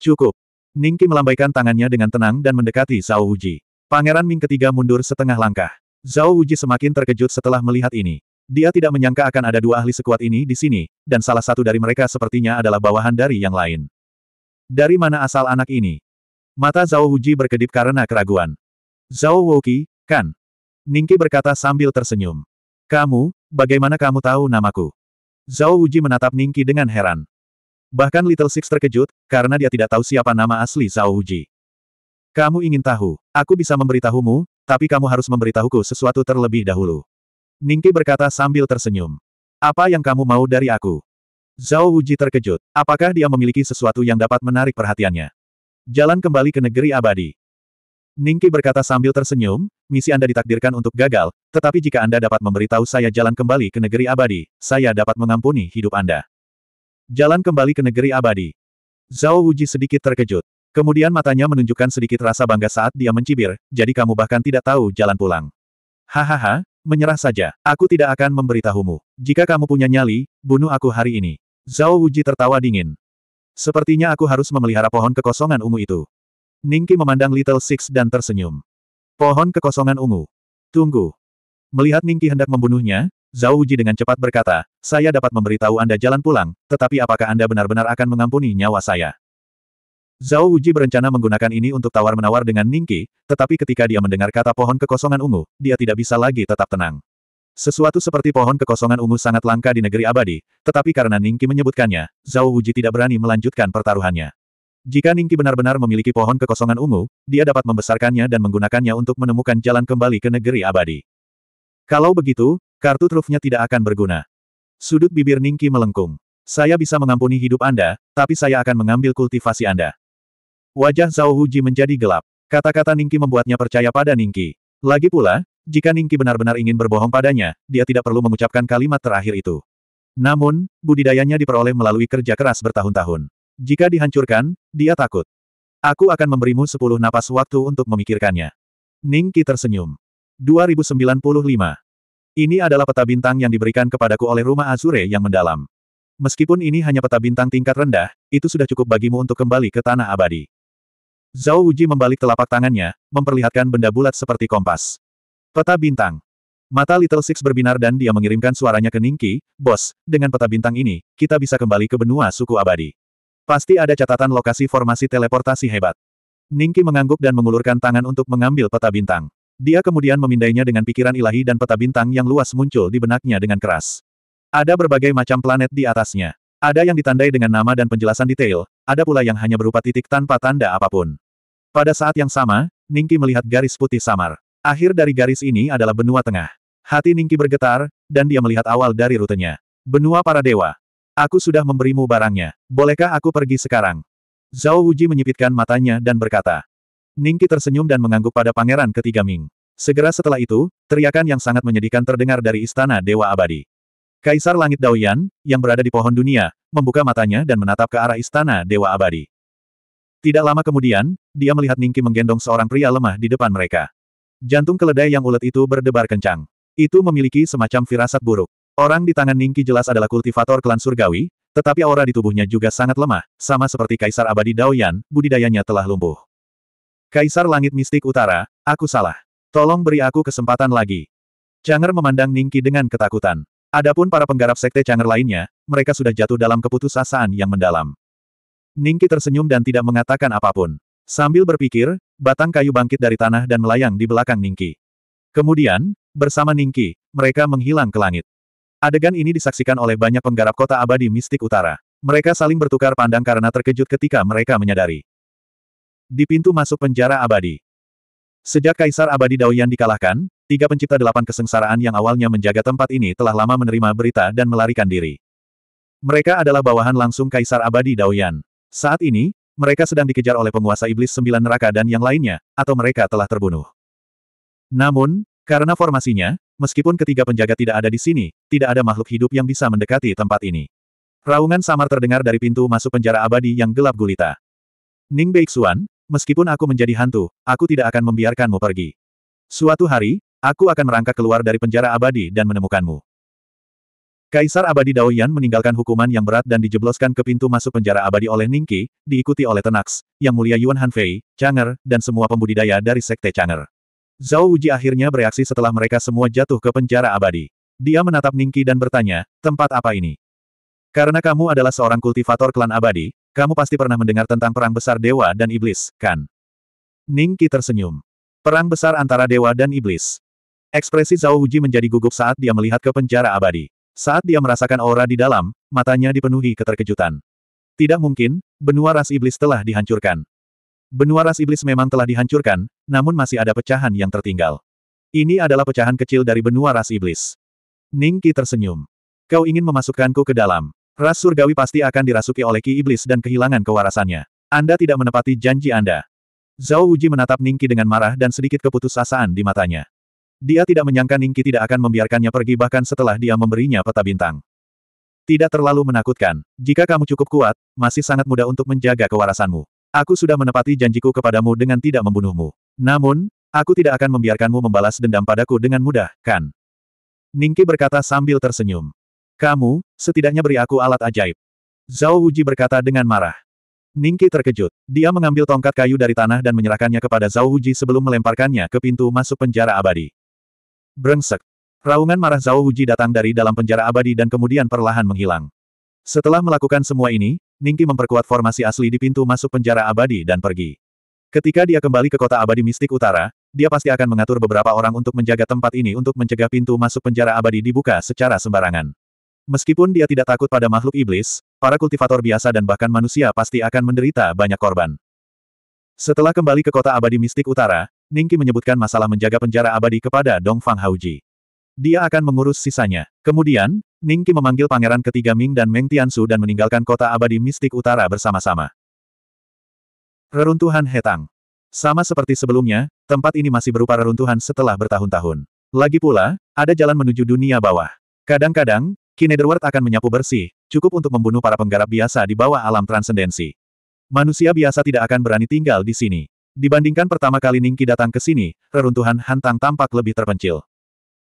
Cukup. Ningki melambaikan tangannya dengan tenang dan mendekati Zhao Uji. Pangeran Ming ketiga mundur setengah langkah. Zhao Uji semakin terkejut setelah melihat ini. Dia tidak menyangka akan ada dua ahli sekuat ini di sini, dan salah satu dari mereka sepertinya adalah bawahan dari yang lain. Dari mana asal anak ini? Mata Zhao Uji berkedip karena keraguan. Zhao Wuki, kan? Ningki berkata sambil tersenyum. Kamu, bagaimana kamu tahu namaku? Zhao Wuji menatap Ningki dengan heran. Bahkan Little Six terkejut, karena dia tidak tahu siapa nama asli Zhao Wuji. Kamu ingin tahu, aku bisa memberitahumu, tapi kamu harus memberitahuku sesuatu terlebih dahulu. Ningki berkata sambil tersenyum. Apa yang kamu mau dari aku? Zhao Wuji terkejut. Apakah dia memiliki sesuatu yang dapat menarik perhatiannya? Jalan kembali ke negeri abadi. Ningki berkata sambil tersenyum, misi Anda ditakdirkan untuk gagal, tetapi jika Anda dapat memberitahu saya jalan kembali ke negeri abadi, saya dapat mengampuni hidup Anda. Jalan kembali ke negeri abadi. Zhao Wuji sedikit terkejut. Kemudian matanya menunjukkan sedikit rasa bangga saat dia mencibir, jadi kamu bahkan tidak tahu jalan pulang. Hahaha, menyerah saja, aku tidak akan memberitahumu. Jika kamu punya nyali, bunuh aku hari ini. Zhao Wuji tertawa dingin. Sepertinya aku harus memelihara pohon kekosongan ungu itu. Ningki memandang Little Six dan tersenyum. Pohon kekosongan ungu. Tunggu. Melihat Ningki hendak membunuhnya, Zhao Uji dengan cepat berkata, saya dapat memberitahu Anda jalan pulang, tetapi apakah Anda benar-benar akan mengampuni nyawa saya? Zhao Uji berencana menggunakan ini untuk tawar-menawar dengan Ningki, tetapi ketika dia mendengar kata pohon kekosongan ungu, dia tidak bisa lagi tetap tenang. Sesuatu seperti pohon kekosongan ungu sangat langka di negeri abadi, tetapi karena Ningki menyebutkannya, Zhao Uji tidak berani melanjutkan pertaruhannya. Jika Ningki benar-benar memiliki pohon kekosongan ungu, dia dapat membesarkannya dan menggunakannya untuk menemukan jalan kembali ke negeri abadi. Kalau begitu, kartu trufnya tidak akan berguna. Sudut bibir Ningki melengkung. Saya bisa mengampuni hidup Anda, tapi saya akan mengambil kultivasi Anda. Wajah Zhao Huji menjadi gelap. Kata-kata Ningki membuatnya percaya pada Ningki. Lagi pula, jika Ningki benar-benar ingin berbohong padanya, dia tidak perlu mengucapkan kalimat terakhir itu. Namun, budidayanya diperoleh melalui kerja keras bertahun-tahun. Jika dihancurkan, dia takut. Aku akan memberimu sepuluh napas waktu untuk memikirkannya. Ningki tersenyum. 2095. Ini adalah peta bintang yang diberikan kepadaku oleh rumah Azure yang mendalam. Meskipun ini hanya peta bintang tingkat rendah, itu sudah cukup bagimu untuk kembali ke tanah abadi. Zhao Wuji membalik telapak tangannya, memperlihatkan benda bulat seperti kompas. Peta bintang. Mata Little Six berbinar dan dia mengirimkan suaranya ke Ningki, Bos, dengan peta bintang ini, kita bisa kembali ke benua suku abadi. Pasti ada catatan lokasi formasi teleportasi hebat. Ningki mengangguk dan mengulurkan tangan untuk mengambil peta bintang. Dia kemudian memindainya dengan pikiran ilahi dan peta bintang yang luas muncul di benaknya dengan keras. Ada berbagai macam planet di atasnya. Ada yang ditandai dengan nama dan penjelasan detail, ada pula yang hanya berupa titik tanpa tanda apapun. Pada saat yang sama, Ningki melihat garis putih samar. Akhir dari garis ini adalah benua tengah. Hati Ningki bergetar, dan dia melihat awal dari rutenya. Benua para dewa. Aku sudah memberimu barangnya. Bolehkah aku pergi sekarang? Zhao Wuji menyipitkan matanya dan berkata. Ningki tersenyum dan mengangguk pada pangeran ketiga Ming. Segera setelah itu, teriakan yang sangat menyedihkan terdengar dari istana Dewa Abadi. Kaisar Langit Daoyan, yang berada di pohon dunia, membuka matanya dan menatap ke arah istana Dewa Abadi. Tidak lama kemudian, dia melihat Ningki menggendong seorang pria lemah di depan mereka. Jantung keledai yang ulet itu berdebar kencang. Itu memiliki semacam firasat buruk. Orang di tangan Ningki jelas adalah kultivator klan surgawi, tetapi aura di tubuhnya juga sangat lemah, sama seperti Kaisar Abadi Daoyan, budidayanya telah lumpuh. Kaisar Langit Mistik Utara, aku salah. Tolong beri aku kesempatan lagi. Changer memandang Ningki dengan ketakutan. Adapun para penggarap sekte Changer lainnya, mereka sudah jatuh dalam keputusasaan yang mendalam. Ningki tersenyum dan tidak mengatakan apapun. Sambil berpikir, batang kayu bangkit dari tanah dan melayang di belakang Ningki. Kemudian, bersama Ningki, mereka menghilang ke langit. Adegan ini disaksikan oleh banyak penggarap kota abadi mistik utara. Mereka saling bertukar pandang karena terkejut ketika mereka menyadari. Di pintu masuk penjara abadi. Sejak Kaisar Abadi Daoyan dikalahkan, tiga pencipta delapan kesengsaraan yang awalnya menjaga tempat ini telah lama menerima berita dan melarikan diri. Mereka adalah bawahan langsung Kaisar Abadi Daoyan. Saat ini, mereka sedang dikejar oleh penguasa iblis sembilan neraka dan yang lainnya, atau mereka telah terbunuh. Namun, karena formasinya, Meskipun ketiga penjaga tidak ada di sini, tidak ada makhluk hidup yang bisa mendekati tempat ini. Raungan samar terdengar dari pintu masuk penjara abadi yang gelap gulita. Ning Beixuan, meskipun aku menjadi hantu, aku tidak akan membiarkanmu pergi. Suatu hari, aku akan merangkak keluar dari penjara abadi dan menemukanmu. Kaisar abadi Daoyan meninggalkan hukuman yang berat dan dijebloskan ke pintu masuk penjara abadi oleh Qi, diikuti oleh Tenax, Yang Mulia Yuan Hanfei, Changer, dan semua pembudidaya dari Sekte Changer. Zhao Uji akhirnya bereaksi setelah mereka semua jatuh ke penjara abadi. Dia menatap Ningki dan bertanya, tempat apa ini? Karena kamu adalah seorang kultivator klan abadi, kamu pasti pernah mendengar tentang perang besar dewa dan iblis, kan? Ningki tersenyum. Perang besar antara dewa dan iblis. Ekspresi Zhao Uji menjadi gugup saat dia melihat ke penjara abadi. Saat dia merasakan aura di dalam, matanya dipenuhi keterkejutan. Tidak mungkin, benua ras iblis telah dihancurkan. Benua ras iblis memang telah dihancurkan, namun masih ada pecahan yang tertinggal. Ini adalah pecahan kecil dari benua ras iblis. Ningki tersenyum. Kau ingin memasukkanku ke dalam. Ras surgawi pasti akan dirasuki oleh ki iblis dan kehilangan kewarasannya. Anda tidak menepati janji Anda. Zhao Wujie menatap Ningki dengan marah dan sedikit keputusasaan di matanya. Dia tidak menyangka Ningki tidak akan membiarkannya pergi bahkan setelah dia memberinya peta bintang. Tidak terlalu menakutkan. Jika kamu cukup kuat, masih sangat mudah untuk menjaga kewarasanmu. Aku sudah menepati janjiku kepadamu dengan tidak membunuhmu. Namun, aku tidak akan membiarkanmu membalas dendam padaku dengan mudah, kan? Ningki berkata sambil tersenyum. Kamu, setidaknya beri aku alat ajaib. Zhao Wuji berkata dengan marah. Ningki terkejut. Dia mengambil tongkat kayu dari tanah dan menyerahkannya kepada Zhao Wuji sebelum melemparkannya ke pintu masuk penjara abadi. Brengsek. Raungan marah Zhao Wuji datang dari dalam penjara abadi dan kemudian perlahan menghilang. Setelah melakukan semua ini, Ningki memperkuat formasi asli di pintu masuk penjara abadi dan pergi. Ketika dia kembali ke kota abadi mistik utara, dia pasti akan mengatur beberapa orang untuk menjaga tempat ini untuk mencegah pintu masuk penjara abadi dibuka secara sembarangan. Meskipun dia tidak takut pada makhluk iblis, para kultivator biasa dan bahkan manusia pasti akan menderita banyak korban. Setelah kembali ke kota abadi mistik utara, Ningki menyebutkan masalah menjaga penjara abadi kepada Dong Fang Hauji. Dia akan mengurus sisanya. Kemudian, Ningki memanggil pangeran ketiga Ming dan Meng Tiansu dan meninggalkan kota abadi mistik utara bersama-sama. Reruntuhan Hetang Sama seperti sebelumnya, tempat ini masih berupa reruntuhan setelah bertahun-tahun. Lagi pula, ada jalan menuju dunia bawah. Kadang-kadang, Kinederward akan menyapu bersih, cukup untuk membunuh para penggarap biasa di bawah alam transendensi. Manusia biasa tidak akan berani tinggal di sini. Dibandingkan pertama kali Ningki datang ke sini, reruntuhan Hantang tampak lebih terpencil.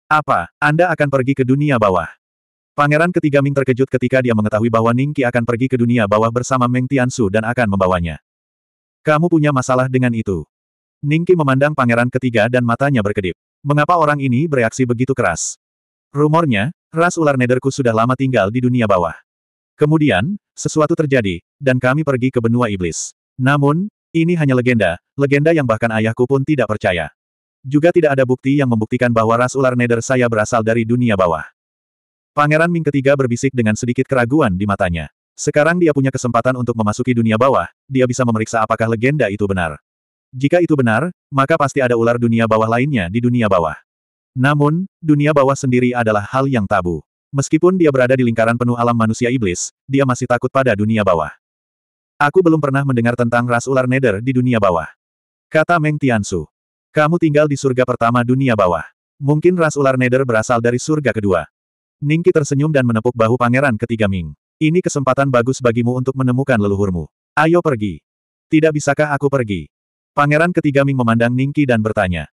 Apa, Anda akan pergi ke dunia bawah? Pangeran ketiga Ming terkejut ketika dia mengetahui bahwa Ning Qi akan pergi ke dunia bawah bersama Meng Tiansu dan akan membawanya. Kamu punya masalah dengan itu. Ning Qi memandang pangeran ketiga dan matanya berkedip. Mengapa orang ini bereaksi begitu keras? Rumornya, ras ular nederku sudah lama tinggal di dunia bawah. Kemudian, sesuatu terjadi, dan kami pergi ke benua iblis. Namun, ini hanya legenda, legenda yang bahkan ayahku pun tidak percaya. Juga tidak ada bukti yang membuktikan bahwa ras ular nether saya berasal dari dunia bawah. Pangeran Ming ketiga berbisik dengan sedikit keraguan di matanya. Sekarang dia punya kesempatan untuk memasuki dunia bawah, dia bisa memeriksa apakah legenda itu benar. Jika itu benar, maka pasti ada ular dunia bawah lainnya di dunia bawah. Namun, dunia bawah sendiri adalah hal yang tabu. Meskipun dia berada di lingkaran penuh alam manusia iblis, dia masih takut pada dunia bawah. Aku belum pernah mendengar tentang ras ular nether di dunia bawah. Kata Meng Tiansu. Kamu tinggal di surga pertama dunia bawah. Mungkin ras ular Nether berasal dari surga kedua. Ningki tersenyum dan menepuk bahu pangeran ketiga Ming. Ini kesempatan bagus bagimu untuk menemukan leluhurmu. Ayo pergi. Tidak bisakah aku pergi? Pangeran ketiga Ming memandang Ningki dan bertanya.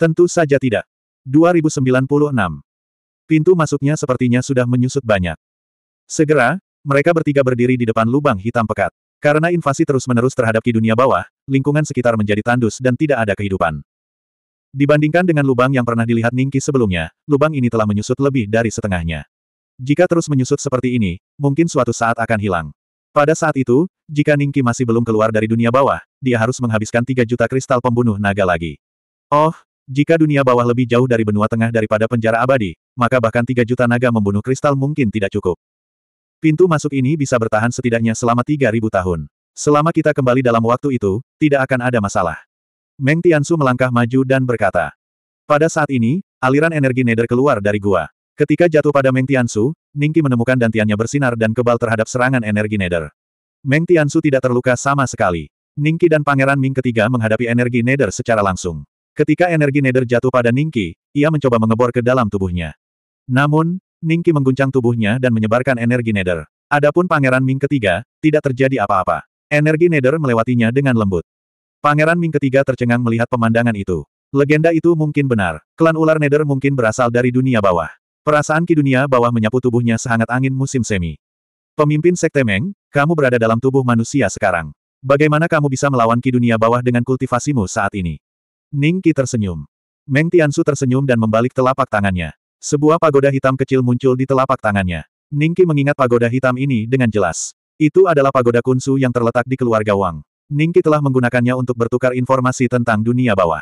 Tentu saja tidak. 2096. Pintu masuknya sepertinya sudah menyusut banyak. Segera, mereka bertiga berdiri di depan lubang hitam pekat. Karena invasi terus-menerus terhadap ki dunia bawah, lingkungan sekitar menjadi tandus dan tidak ada kehidupan. Dibandingkan dengan lubang yang pernah dilihat Ningki sebelumnya, lubang ini telah menyusut lebih dari setengahnya. Jika terus menyusut seperti ini, mungkin suatu saat akan hilang. Pada saat itu, jika Ningki masih belum keluar dari dunia bawah, dia harus menghabiskan 3 juta kristal pembunuh naga lagi. Oh, jika dunia bawah lebih jauh dari benua tengah daripada penjara abadi, maka bahkan 3 juta naga membunuh kristal mungkin tidak cukup. Pintu masuk ini bisa bertahan setidaknya selama 3000 tahun. Selama kita kembali dalam waktu itu, tidak akan ada masalah. Meng Tiansu melangkah maju dan berkata. Pada saat ini, aliran energi neder keluar dari gua. Ketika jatuh pada Meng Tiansu, Ningki menemukan dantiannya bersinar dan kebal terhadap serangan energi neder. Meng Tiansu tidak terluka sama sekali. Ningki dan Pangeran Ming ketiga menghadapi energi neder secara langsung. Ketika energi neder jatuh pada Ningki, ia mencoba mengebor ke dalam tubuhnya. Namun, Ningki mengguncang tubuhnya dan menyebarkan energi neder. Adapun Pangeran Ming ketiga, tidak terjadi apa-apa. Energi neder melewatinya dengan lembut. Pangeran Ming ketiga tercengang melihat pemandangan itu. Legenda itu mungkin benar. Klan ular Neder mungkin berasal dari dunia bawah. Perasaan ki dunia bawah menyapu tubuhnya sehangat angin musim semi. Pemimpin Sekte Meng, kamu berada dalam tubuh manusia sekarang. Bagaimana kamu bisa melawan ki dunia bawah dengan kultivasimu saat ini? Ning Qi tersenyum. Meng Tiansu tersenyum dan membalik telapak tangannya. Sebuah pagoda hitam kecil muncul di telapak tangannya. Ning Qi mengingat pagoda hitam ini dengan jelas. Itu adalah pagoda Kunsu yang terletak di keluarga Wang. Ningki telah menggunakannya untuk bertukar informasi tentang dunia bawah.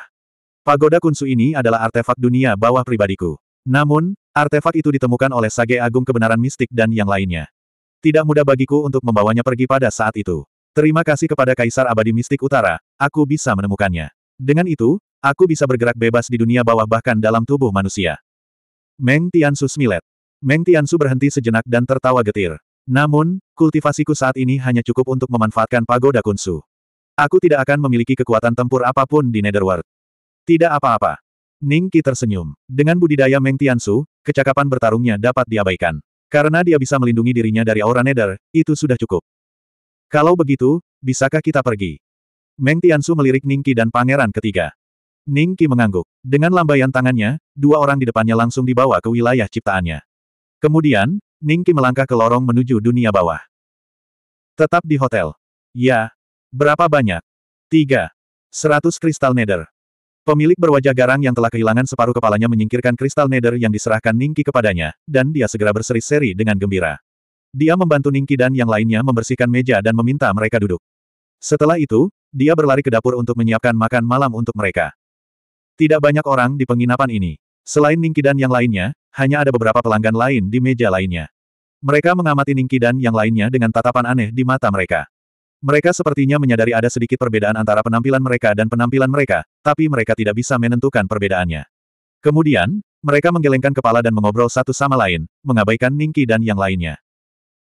Pagoda Kunsu ini adalah artefak dunia bawah pribadiku. Namun, artefak itu ditemukan oleh Sage Agung Kebenaran Mistik dan yang lainnya. Tidak mudah bagiku untuk membawanya pergi pada saat itu. Terima kasih kepada Kaisar Abadi Mistik Utara, aku bisa menemukannya. Dengan itu, aku bisa bergerak bebas di dunia bawah bahkan dalam tubuh manusia. Meng Tiansu smilet. Meng Tiansu berhenti sejenak dan tertawa getir. Namun, kultivasiku saat ini hanya cukup untuk memanfaatkan pagoda kunsu. Aku tidak akan memiliki kekuatan tempur apapun di Netherworld. Tidak apa-apa. Ning Qi tersenyum. Dengan budidaya Meng Tiansu, kecakapan bertarungnya dapat diabaikan. Karena dia bisa melindungi dirinya dari aura Nether, itu sudah cukup. Kalau begitu, bisakah kita pergi? Meng Tiansu melirik Ning Qi dan pangeran ketiga. Ning Qi mengangguk. Dengan lambaian tangannya, dua orang di depannya langsung dibawa ke wilayah ciptaannya. Kemudian, Ning Qi melangkah ke lorong menuju dunia bawah. Tetap di hotel. Ya, Berapa banyak? tiga seratus kristal nether. Pemilik berwajah garang yang telah kehilangan separuh kepalanya menyingkirkan kristal nether yang diserahkan Ningki kepadanya, dan dia segera berseri-seri dengan gembira. Dia membantu Ningki dan yang lainnya membersihkan meja dan meminta mereka duduk. Setelah itu, dia berlari ke dapur untuk menyiapkan makan malam untuk mereka. Tidak banyak orang di penginapan ini. Selain Ningki dan yang lainnya, hanya ada beberapa pelanggan lain di meja lainnya. Mereka mengamati Ningki dan yang lainnya dengan tatapan aneh di mata mereka. Mereka sepertinya menyadari ada sedikit perbedaan antara penampilan mereka dan penampilan mereka, tapi mereka tidak bisa menentukan perbedaannya. Kemudian, mereka menggelengkan kepala dan mengobrol satu sama lain, mengabaikan Ningki dan yang lainnya.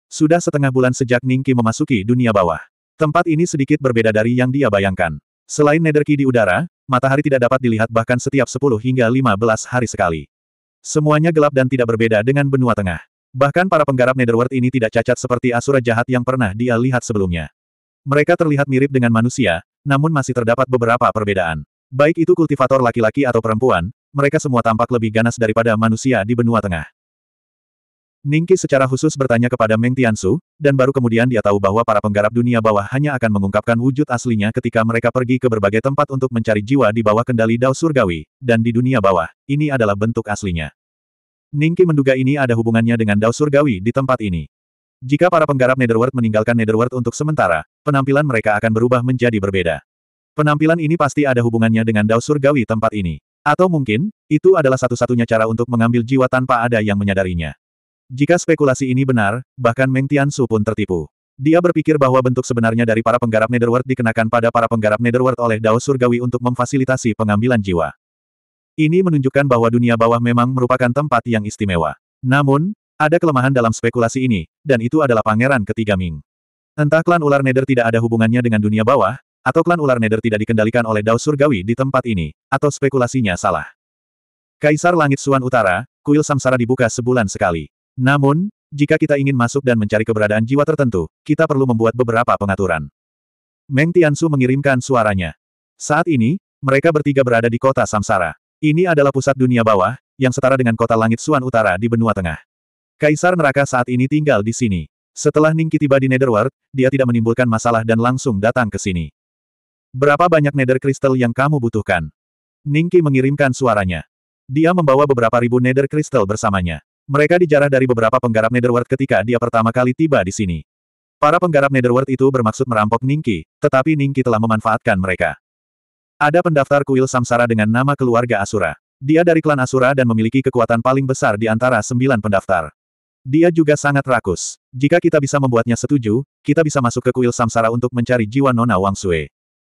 Sudah setengah bulan sejak Ningki memasuki dunia bawah. Tempat ini sedikit berbeda dari yang dia bayangkan. Selain nederki di udara, matahari tidak dapat dilihat bahkan setiap 10 hingga 15 hari sekali. Semuanya gelap dan tidak berbeda dengan benua tengah. Bahkan para penggarap Netherworld ini tidak cacat seperti asura jahat yang pernah dia lihat sebelumnya. Mereka terlihat mirip dengan manusia, namun masih terdapat beberapa perbedaan. Baik itu kultivator laki-laki atau perempuan, mereka semua tampak lebih ganas daripada manusia di benua tengah. Ningki secara khusus bertanya kepada Meng Tiansu, dan baru kemudian dia tahu bahwa para penggarap dunia bawah hanya akan mengungkapkan wujud aslinya ketika mereka pergi ke berbagai tempat untuk mencari jiwa di bawah kendali Dao Surgawi, dan di dunia bawah, ini adalah bentuk aslinya. Ningki menduga ini ada hubungannya dengan Dao Surgawi di tempat ini. Jika para penggarap Netherworld meninggalkan Netherworld untuk sementara, penampilan mereka akan berubah menjadi berbeda. Penampilan ini pasti ada hubungannya dengan dao surgawi tempat ini. Atau mungkin, itu adalah satu-satunya cara untuk mengambil jiwa tanpa ada yang menyadarinya. Jika spekulasi ini benar, bahkan Meng Su pun tertipu. Dia berpikir bahwa bentuk sebenarnya dari para penggarap Netherworld dikenakan pada para penggarap Netherworld oleh Dao Surgawi untuk memfasilitasi pengambilan jiwa. Ini menunjukkan bahwa dunia bawah memang merupakan tempat yang istimewa. Namun, ada kelemahan dalam spekulasi ini, dan itu adalah pangeran ketiga Ming. Entah klan ular Nether tidak ada hubungannya dengan dunia bawah, atau klan ular Nether tidak dikendalikan oleh Dao Surgawi di tempat ini, atau spekulasinya salah. Kaisar Langit Suan Utara, kuil samsara dibuka sebulan sekali. Namun, jika kita ingin masuk dan mencari keberadaan jiwa tertentu, kita perlu membuat beberapa pengaturan. Meng Tiansu mengirimkan suaranya. Saat ini, mereka bertiga berada di kota Samsara. Ini adalah pusat dunia bawah, yang setara dengan kota Langit Suan Utara di benua tengah. Kaisar neraka saat ini tinggal di sini. Setelah Ningki tiba di Netherworld, dia tidak menimbulkan masalah dan langsung datang ke sini. Berapa banyak nether crystal yang kamu butuhkan? Ningki mengirimkan suaranya. Dia membawa beberapa ribu nether crystal bersamanya. Mereka dijarah dari beberapa penggarap Netherworld ketika dia pertama kali tiba di sini. Para penggarap Netherworld itu bermaksud merampok Ningki, tetapi Ningki telah memanfaatkan mereka. Ada pendaftar kuil samsara dengan nama keluarga Asura. Dia dari klan Asura dan memiliki kekuatan paling besar di antara sembilan pendaftar. Dia juga sangat rakus. Jika kita bisa membuatnya setuju, kita bisa masuk ke kuil samsara untuk mencari jiwa Nona Wang Sui.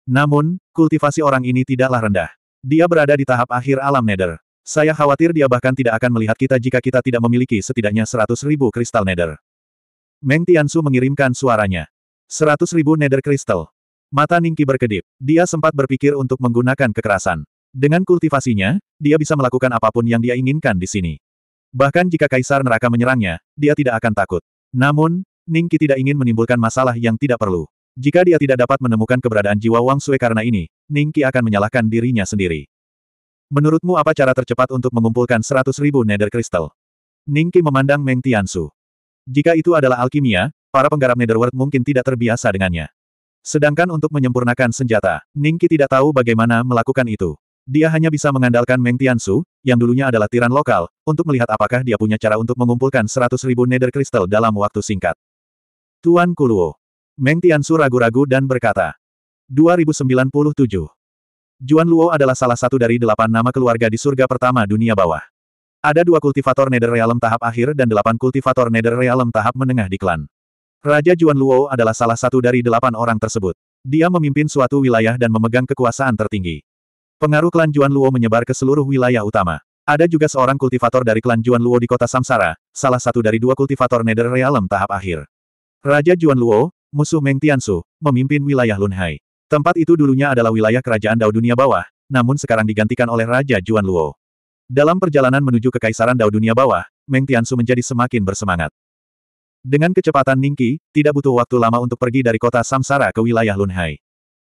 Namun, kultivasi orang ini tidaklah rendah. Dia berada di tahap akhir alam nether. Saya khawatir dia bahkan tidak akan melihat kita jika kita tidak memiliki setidaknya seratus ribu kristal nether. Meng Tiansu mengirimkan suaranya. Seratus ribu nether kristal. Mata Ningki berkedip. Dia sempat berpikir untuk menggunakan kekerasan. Dengan kultivasinya, dia bisa melakukan apapun yang dia inginkan di sini. Bahkan jika Kaisar Neraka menyerangnya, dia tidak akan takut. Namun, Ningki tidak ingin menimbulkan masalah yang tidak perlu. Jika dia tidak dapat menemukan keberadaan jiwa Wang Sue karena ini, Ningki akan menyalahkan dirinya sendiri. Menurutmu apa cara tercepat untuk mengumpulkan seratus ribu nether crystal? Ningki memandang Meng Tiansu. Jika itu adalah alkimia, para penggarap netherworld mungkin tidak terbiasa dengannya. Sedangkan untuk menyempurnakan senjata, Ningki tidak tahu bagaimana melakukan itu. Dia hanya bisa mengandalkan Meng Tiansu, yang dulunya adalah tiran lokal, untuk melihat apakah dia punya cara untuk mengumpulkan seratus ribu nether crystal dalam waktu singkat. Tuan Kuluo. Meng Tiansu ragu-ragu dan berkata. 2097. Juan Luo adalah salah satu dari delapan nama keluarga di surga pertama dunia bawah. Ada dua kultivator nether realm tahap akhir dan delapan kultivator nether realm tahap menengah di klan. Raja Juan Luo adalah salah satu dari delapan orang tersebut. Dia memimpin suatu wilayah dan memegang kekuasaan tertinggi. Pengaruh klan Juan Luo menyebar ke seluruh wilayah utama. Ada juga seorang kultivator dari klan Juan Luo di kota Samsara, salah satu dari dua kultivator Nether Realm tahap akhir. Raja Juan Luo, musuh Meng Tiansu, memimpin wilayah Lunhai. Tempat itu dulunya adalah wilayah kerajaan Dao Dunia Bawah, namun sekarang digantikan oleh Raja Juan Luo. Dalam perjalanan menuju Kekaisaran Dao Dunia Bawah, Meng Tiansu menjadi semakin bersemangat. Dengan kecepatan Ningqi, tidak butuh waktu lama untuk pergi dari kota Samsara ke wilayah Lunhai.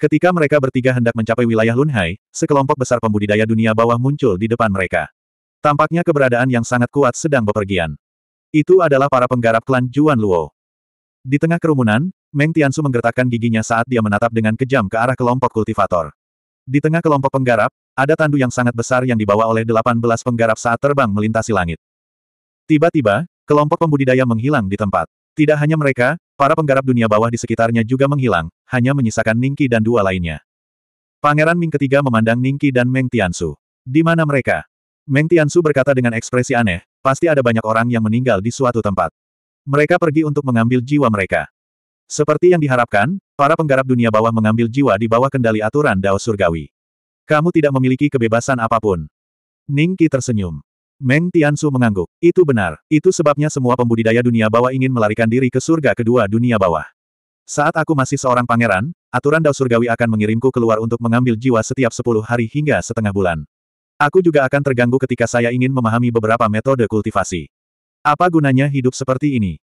Ketika mereka bertiga hendak mencapai wilayah Lunhai, sekelompok besar pembudidaya dunia bawah muncul di depan mereka. Tampaknya keberadaan yang sangat kuat sedang bepergian. Itu adalah para penggarap klan Juan Luo. Di tengah kerumunan, Meng Tiansu menggertakkan giginya saat dia menatap dengan kejam ke arah kelompok kultivator. Di tengah kelompok penggarap, ada tandu yang sangat besar yang dibawa oleh 18 penggarap saat terbang melintasi langit. Tiba-tiba, kelompok pembudidaya menghilang di tempat. Tidak hanya mereka, Para penggarap dunia bawah di sekitarnya juga menghilang, hanya menyisakan Ningki dan dua lainnya. Pangeran Ming ketiga memandang Ningki dan Meng Tiansu. Di mana mereka? Meng Tiansu berkata dengan ekspresi aneh, pasti ada banyak orang yang meninggal di suatu tempat. Mereka pergi untuk mengambil jiwa mereka. Seperti yang diharapkan, para penggarap dunia bawah mengambil jiwa di bawah kendali aturan Dao Surgawi. Kamu tidak memiliki kebebasan apapun. Ningki tersenyum. Meng Tiansu mengangguk. Itu benar, itu sebabnya semua pembudidaya dunia bawah ingin melarikan diri ke surga kedua dunia bawah. Saat aku masih seorang pangeran, aturan Dao Surgawi akan mengirimku keluar untuk mengambil jiwa setiap sepuluh hari hingga setengah bulan. Aku juga akan terganggu ketika saya ingin memahami beberapa metode kultivasi. Apa gunanya hidup seperti ini?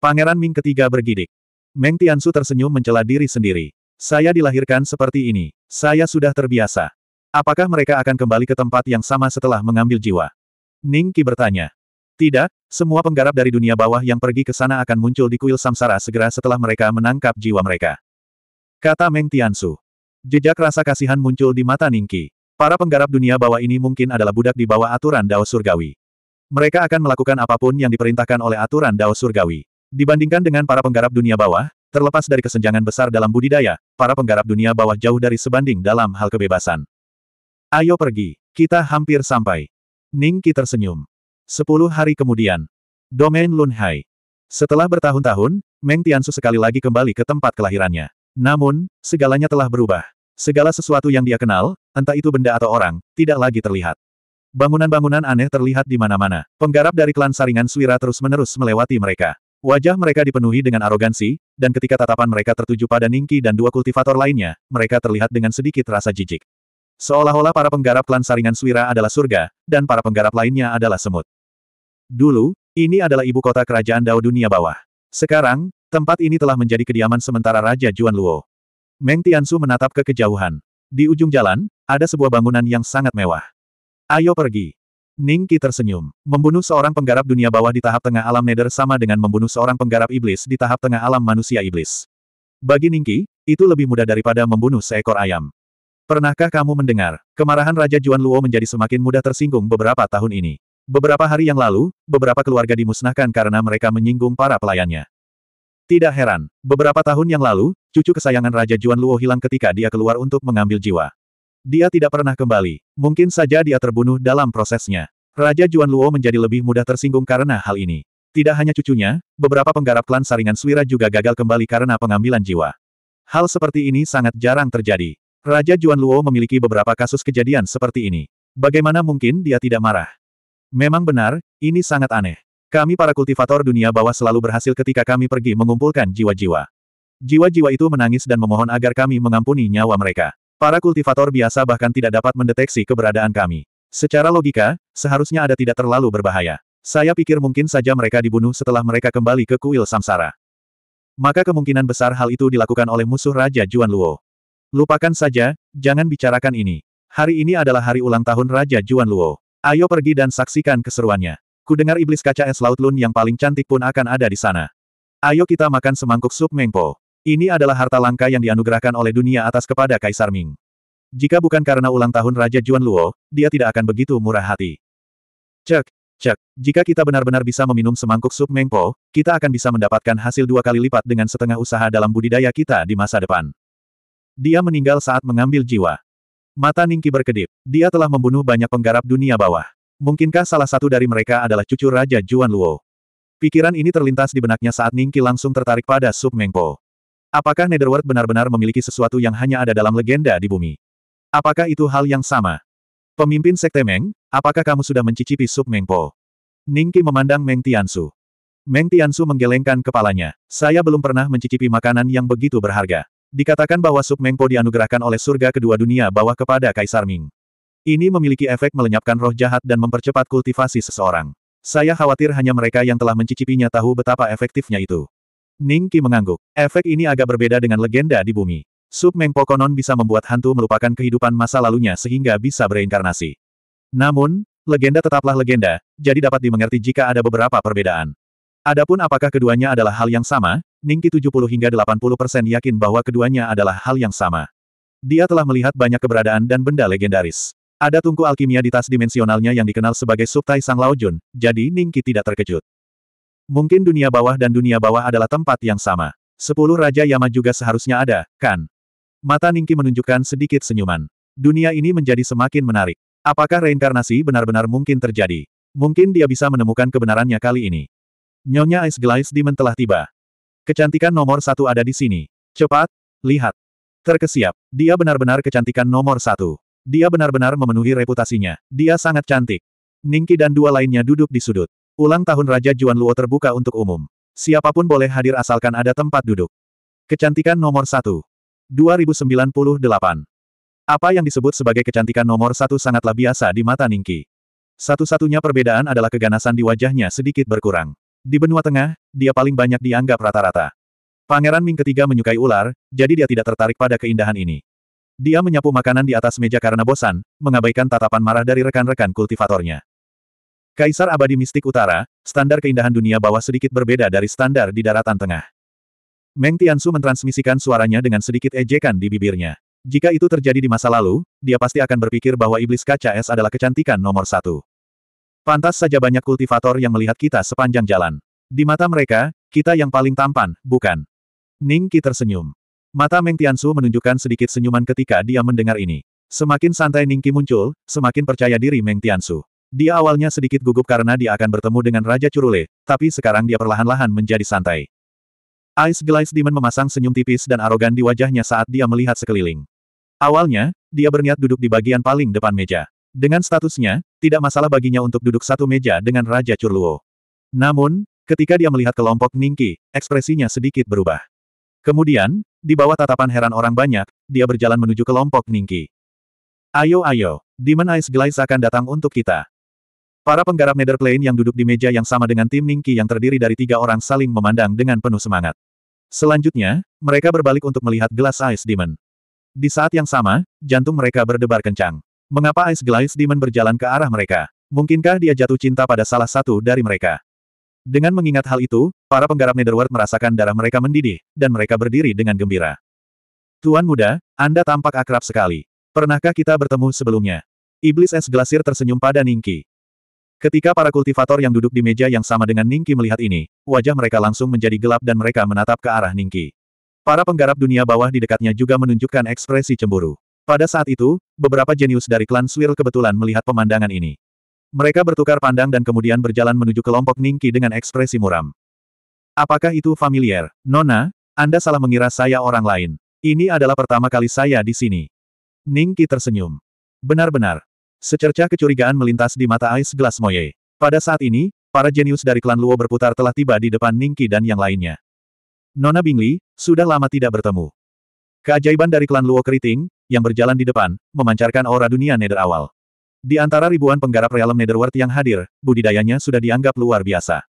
Pangeran Ming ketiga bergidik. Meng Tiansu tersenyum mencela diri sendiri. Saya dilahirkan seperti ini. Saya sudah terbiasa. Apakah mereka akan kembali ke tempat yang sama setelah mengambil jiwa? Ning Qi bertanya. Tidak, semua penggarap dari dunia bawah yang pergi ke sana akan muncul di kuil samsara segera setelah mereka menangkap jiwa mereka. Kata Meng Tiansu. Jejak rasa kasihan muncul di mata Ning Qi. Para penggarap dunia bawah ini mungkin adalah budak di bawah aturan Dao Surgawi. Mereka akan melakukan apapun yang diperintahkan oleh aturan Dao Surgawi. Dibandingkan dengan para penggarap dunia bawah, terlepas dari kesenjangan besar dalam budidaya, para penggarap dunia bawah jauh dari sebanding dalam hal kebebasan. Ayo pergi, kita hampir sampai. Ningki tersenyum. Sepuluh hari kemudian. Domain Lunhai. Setelah bertahun-tahun, Meng Tiansu sekali lagi kembali ke tempat kelahirannya. Namun, segalanya telah berubah. Segala sesuatu yang dia kenal, entah itu benda atau orang, tidak lagi terlihat. Bangunan-bangunan aneh terlihat di mana-mana. Penggarap dari klan Saringan Suira terus-menerus melewati mereka. Wajah mereka dipenuhi dengan arogansi, dan ketika tatapan mereka tertuju pada Ningki dan dua kultivator lainnya, mereka terlihat dengan sedikit rasa jijik. Seolah-olah para penggarap klan Saringan Suira adalah surga, dan para penggarap lainnya adalah semut. Dulu, ini adalah ibu kota kerajaan Dao Dunia Bawah. Sekarang, tempat ini telah menjadi kediaman sementara Raja Juan Luo. Meng Tiansu menatap ke kejauhan. Di ujung jalan, ada sebuah bangunan yang sangat mewah. Ayo pergi. Ning Qi tersenyum. Membunuh seorang penggarap dunia bawah di tahap tengah alam nether sama dengan membunuh seorang penggarap iblis di tahap tengah alam manusia iblis. Bagi Ning Qi, itu lebih mudah daripada membunuh seekor ayam. Pernahkah kamu mendengar, kemarahan Raja Juan Luo menjadi semakin mudah tersinggung beberapa tahun ini. Beberapa hari yang lalu, beberapa keluarga dimusnahkan karena mereka menyinggung para pelayannya. Tidak heran, beberapa tahun yang lalu, cucu kesayangan Raja Juan Luo hilang ketika dia keluar untuk mengambil jiwa. Dia tidak pernah kembali, mungkin saja dia terbunuh dalam prosesnya. Raja Juan Luo menjadi lebih mudah tersinggung karena hal ini. Tidak hanya cucunya, beberapa penggarap klan saringan Suira juga gagal kembali karena pengambilan jiwa. Hal seperti ini sangat jarang terjadi. Raja Juan Luo memiliki beberapa kasus kejadian seperti ini. Bagaimana mungkin dia tidak marah? Memang benar, ini sangat aneh. Kami para kultivator dunia bawah selalu berhasil ketika kami pergi mengumpulkan jiwa-jiwa. Jiwa-jiwa itu menangis dan memohon agar kami mengampuni nyawa mereka. Para kultivator biasa bahkan tidak dapat mendeteksi keberadaan kami. Secara logika, seharusnya ada tidak terlalu berbahaya. Saya pikir mungkin saja mereka dibunuh setelah mereka kembali ke kuil samsara. Maka kemungkinan besar hal itu dilakukan oleh musuh Raja Juan Luo. Lupakan saja, jangan bicarakan ini. Hari ini adalah hari ulang tahun Raja Juan Luo. Ayo pergi dan saksikan keseruannya. Kudengar iblis kaca es laut Lun yang paling cantik pun akan ada di sana. Ayo kita makan semangkuk sup Mengpo. Ini adalah harta langka yang dianugerahkan oleh dunia atas kepada Kaisar Ming. Jika bukan karena ulang tahun Raja Juan Luo, dia tidak akan begitu murah hati. Cek, cek, jika kita benar-benar bisa meminum semangkuk sup Mengpo, kita akan bisa mendapatkan hasil dua kali lipat dengan setengah usaha dalam budidaya kita di masa depan. Dia meninggal saat mengambil jiwa. Mata Ningki berkedip. Dia telah membunuh banyak penggarap dunia bawah. Mungkinkah salah satu dari mereka adalah cucu Raja Juan Luo? Pikiran ini terlintas di benaknya saat Ningki langsung tertarik pada Sub Mengpo. Apakah Netherworld benar-benar memiliki sesuatu yang hanya ada dalam legenda di bumi? Apakah itu hal yang sama? Pemimpin Sekte Meng, apakah kamu sudah mencicipi Sub Mengpo? Ningki memandang Meng Tiansu. Meng Tiansu menggelengkan kepalanya. Saya belum pernah mencicipi makanan yang begitu berharga. Dikatakan bahwa sub Mengpo dianugerahkan oleh surga kedua dunia bawah kepada Kaisar Ming. Ini memiliki efek melenyapkan roh jahat dan mempercepat kultivasi seseorang. Saya khawatir hanya mereka yang telah mencicipinya tahu betapa efektifnya itu. Ning Qi mengangguk. Efek ini agak berbeda dengan legenda di bumi. Sub Mengpo konon bisa membuat hantu melupakan kehidupan masa lalunya sehingga bisa bereinkarnasi. Namun, legenda tetaplah legenda, jadi dapat dimengerti jika ada beberapa perbedaan. Adapun apakah keduanya adalah hal yang sama, Ningki 70 hingga 80% yakin bahwa keduanya adalah hal yang sama. Dia telah melihat banyak keberadaan dan benda legendaris. Ada tungku alkimia di tas dimensionalnya yang dikenal sebagai subtai Sang Laojun, jadi Ningki tidak terkejut. Mungkin dunia bawah dan dunia bawah adalah tempat yang sama. Sepuluh Raja Yama juga seharusnya ada, kan? Mata Ningki menunjukkan sedikit senyuman. Dunia ini menjadi semakin menarik. Apakah reinkarnasi benar-benar mungkin terjadi? Mungkin dia bisa menemukan kebenarannya kali ini. Nyonya Ice Glaze Demon telah tiba. Kecantikan nomor satu ada di sini. Cepat, lihat. Terkesiap. Dia benar-benar kecantikan nomor satu. Dia benar-benar memenuhi reputasinya. Dia sangat cantik. Ningki dan dua lainnya duduk di sudut. Ulang tahun Raja Juan Luo terbuka untuk umum. Siapapun boleh hadir asalkan ada tempat duduk. Kecantikan nomor satu. 2098. Apa yang disebut sebagai kecantikan nomor satu sangatlah biasa di mata Ningki. Satu-satunya perbedaan adalah keganasan di wajahnya sedikit berkurang. Di benua tengah, dia paling banyak dianggap rata-rata. Pangeran Ming ketiga menyukai ular, jadi dia tidak tertarik pada keindahan ini. Dia menyapu makanan di atas meja karena bosan, mengabaikan tatapan marah dari rekan-rekan kultivatornya. Kaisar Abadi Mistik Utara, standar keindahan dunia bawah sedikit berbeda dari standar di daratan tengah. Meng Tiansu mentransmisikan suaranya dengan sedikit ejekan di bibirnya. Jika itu terjadi di masa lalu, dia pasti akan berpikir bahwa iblis kaca es adalah kecantikan nomor satu. Pantas saja banyak kultivator yang melihat kita sepanjang jalan. Di mata mereka, kita yang paling tampan, bukan? Ning Qi tersenyum. Mata Meng Tiansu menunjukkan sedikit senyuman ketika dia mendengar ini. Semakin santai Ning Qi muncul, semakin percaya diri Meng Tiansu. Dia awalnya sedikit gugup karena dia akan bertemu dengan Raja Curule, tapi sekarang dia perlahan-lahan menjadi santai. Ice Glass Demon memasang senyum tipis dan arogan di wajahnya saat dia melihat sekeliling. Awalnya, dia berniat duduk di bagian paling depan meja. Dengan statusnya, tidak masalah baginya untuk duduk satu meja dengan Raja Curluo. Namun, ketika dia melihat kelompok Ningki, ekspresinya sedikit berubah. Kemudian, di bawah tatapan heran orang banyak, dia berjalan menuju kelompok Ningki. Ayo ayo, Demon Ice Glaze akan datang untuk kita. Para penggarap Nether Plane yang duduk di meja yang sama dengan tim Ningki yang terdiri dari tiga orang saling memandang dengan penuh semangat. Selanjutnya, mereka berbalik untuk melihat gelas Ice Demon. Di saat yang sama, jantung mereka berdebar kencang. Mengapa Ice Glaze Demon berjalan ke arah mereka? Mungkinkah dia jatuh cinta pada salah satu dari mereka? Dengan mengingat hal itu, para penggarap Netherworld merasakan darah mereka mendidih, dan mereka berdiri dengan gembira. Tuan muda, Anda tampak akrab sekali. Pernahkah kita bertemu sebelumnya? Iblis es glasir tersenyum pada Ningki. Ketika para kultivator yang duduk di meja yang sama dengan Ningki melihat ini, wajah mereka langsung menjadi gelap dan mereka menatap ke arah Ningki. Para penggarap dunia bawah di dekatnya juga menunjukkan ekspresi cemburu. Pada saat itu, beberapa jenius dari klan Swirl kebetulan melihat pemandangan ini. Mereka bertukar pandang dan kemudian berjalan menuju kelompok Ningki dengan ekspresi muram. Apakah itu familiar? Nona, Anda salah mengira saya orang lain. Ini adalah pertama kali saya di sini. Ningki tersenyum. Benar-benar. Secercah kecurigaan melintas di mata Ais Glass Moye. Pada saat ini, para jenius dari klan Luo berputar telah tiba di depan Ningki dan yang lainnya. Nona Bingli, sudah lama tidak bertemu. Keajaiban dari klan Luo Keriting, yang berjalan di depan, memancarkan aura dunia nether awal. Di antara ribuan penggarap realm netherworld yang hadir, budidayanya sudah dianggap luar biasa.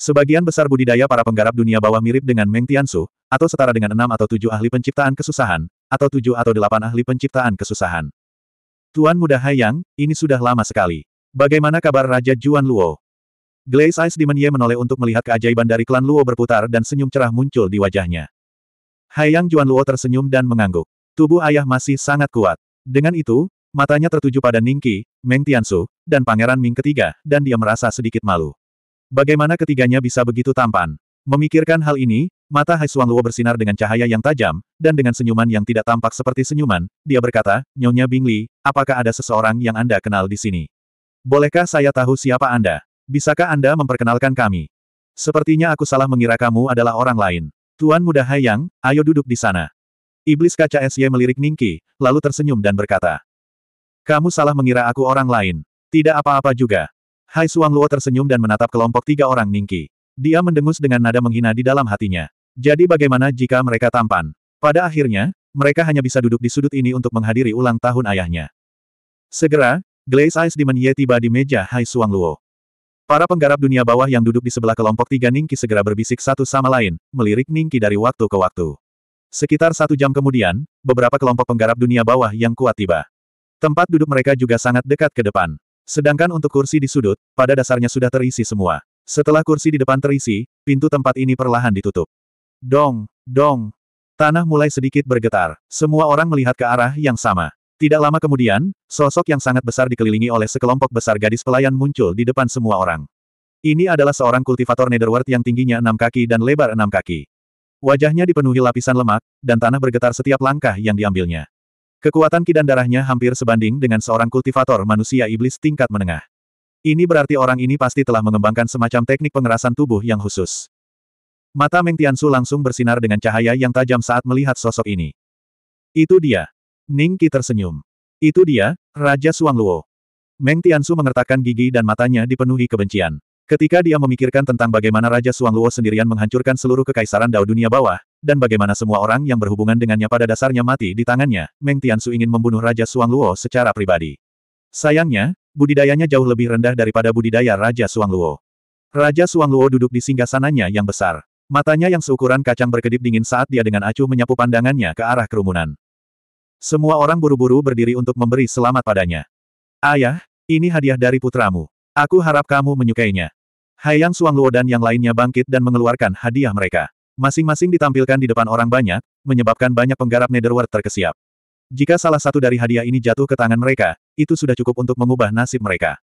Sebagian besar budidaya para penggarap dunia bawah mirip dengan Meng Tiansu, atau setara dengan enam atau tujuh ahli penciptaan kesusahan, atau tujuh atau delapan ahli penciptaan kesusahan. Tuan Muda Hayang, ini sudah lama sekali. Bagaimana kabar Raja Juan Luo? Glaze Eyes Demon Ye menoleh untuk melihat keajaiban dari klan Luo berputar dan senyum cerah muncul di wajahnya. Hayang Juan Luo tersenyum dan mengangguk. Tubuh ayah masih sangat kuat. Dengan itu, matanya tertuju pada Ningqi, Meng Tiansu, dan Pangeran Ming ketiga, dan dia merasa sedikit malu. Bagaimana ketiganya bisa begitu tampan? Memikirkan hal ini, mata Hai Suang Luo bersinar dengan cahaya yang tajam, dan dengan senyuman yang tidak tampak seperti senyuman, dia berkata, Nyonya Bingli, apakah ada seseorang yang Anda kenal di sini? Bolehkah saya tahu siapa Anda? Bisakah Anda memperkenalkan kami? Sepertinya aku salah mengira kamu adalah orang lain. Tuan muda Hayang, ayo duduk di sana. Iblis kaca SY melirik Ningki, lalu tersenyum dan berkata. Kamu salah mengira aku orang lain. Tidak apa-apa juga. Hai Suang Luo tersenyum dan menatap kelompok tiga orang Ningki. Dia mendengus dengan nada menghina di dalam hatinya. Jadi bagaimana jika mereka tampan? Pada akhirnya, mereka hanya bisa duduk di sudut ini untuk menghadiri ulang tahun ayahnya. Segera, Glaze Eyes Demon Ye tiba di meja Hai Suang Luo. Para penggarap dunia bawah yang duduk di sebelah kelompok tiga Ningki segera berbisik satu sama lain, melirik Ningki dari waktu ke waktu. Sekitar satu jam kemudian, beberapa kelompok penggarap dunia bawah yang kuat tiba. Tempat duduk mereka juga sangat dekat ke depan. Sedangkan untuk kursi di sudut, pada dasarnya sudah terisi semua. Setelah kursi di depan terisi, pintu tempat ini perlahan ditutup. Dong, dong. Tanah mulai sedikit bergetar. Semua orang melihat ke arah yang sama. Tidak lama kemudian, sosok yang sangat besar dikelilingi oleh sekelompok besar gadis pelayan muncul di depan semua orang. Ini adalah seorang kultivator netherworld yang tingginya enam kaki dan lebar enam kaki. Wajahnya dipenuhi lapisan lemak, dan tanah bergetar setiap langkah yang diambilnya. Kekuatan kidan darahnya hampir sebanding dengan seorang kultivator manusia iblis tingkat menengah. Ini berarti orang ini pasti telah mengembangkan semacam teknik pengerasan tubuh yang khusus. Mata Meng Tiansu langsung bersinar dengan cahaya yang tajam saat melihat sosok ini. Itu dia. Ning Qi tersenyum. Itu dia, Raja Suang Luo. Meng Tiansu mengertakkan gigi dan matanya dipenuhi kebencian. Ketika dia memikirkan tentang bagaimana Raja Suang Luo sendirian menghancurkan seluruh kekaisaran Dao dunia bawah, dan bagaimana semua orang yang berhubungan dengannya pada dasarnya mati di tangannya, Meng Tiansu ingin membunuh Raja Suang Luo secara pribadi. Sayangnya, budidayanya jauh lebih rendah daripada budidaya Raja Suang Luo. Raja Suang Luo duduk di singgasananya yang besar. Matanya yang seukuran kacang berkedip dingin saat dia dengan acuh menyapu pandangannya ke arah kerumunan. Semua orang buru-buru berdiri untuk memberi selamat padanya. Ayah, ini hadiah dari putramu. Aku harap kamu menyukainya. Hayang Luo dan yang lainnya bangkit dan mengeluarkan hadiah mereka. Masing-masing ditampilkan di depan orang banyak, menyebabkan banyak penggarap Netherworld terkesiap. Jika salah satu dari hadiah ini jatuh ke tangan mereka, itu sudah cukup untuk mengubah nasib mereka.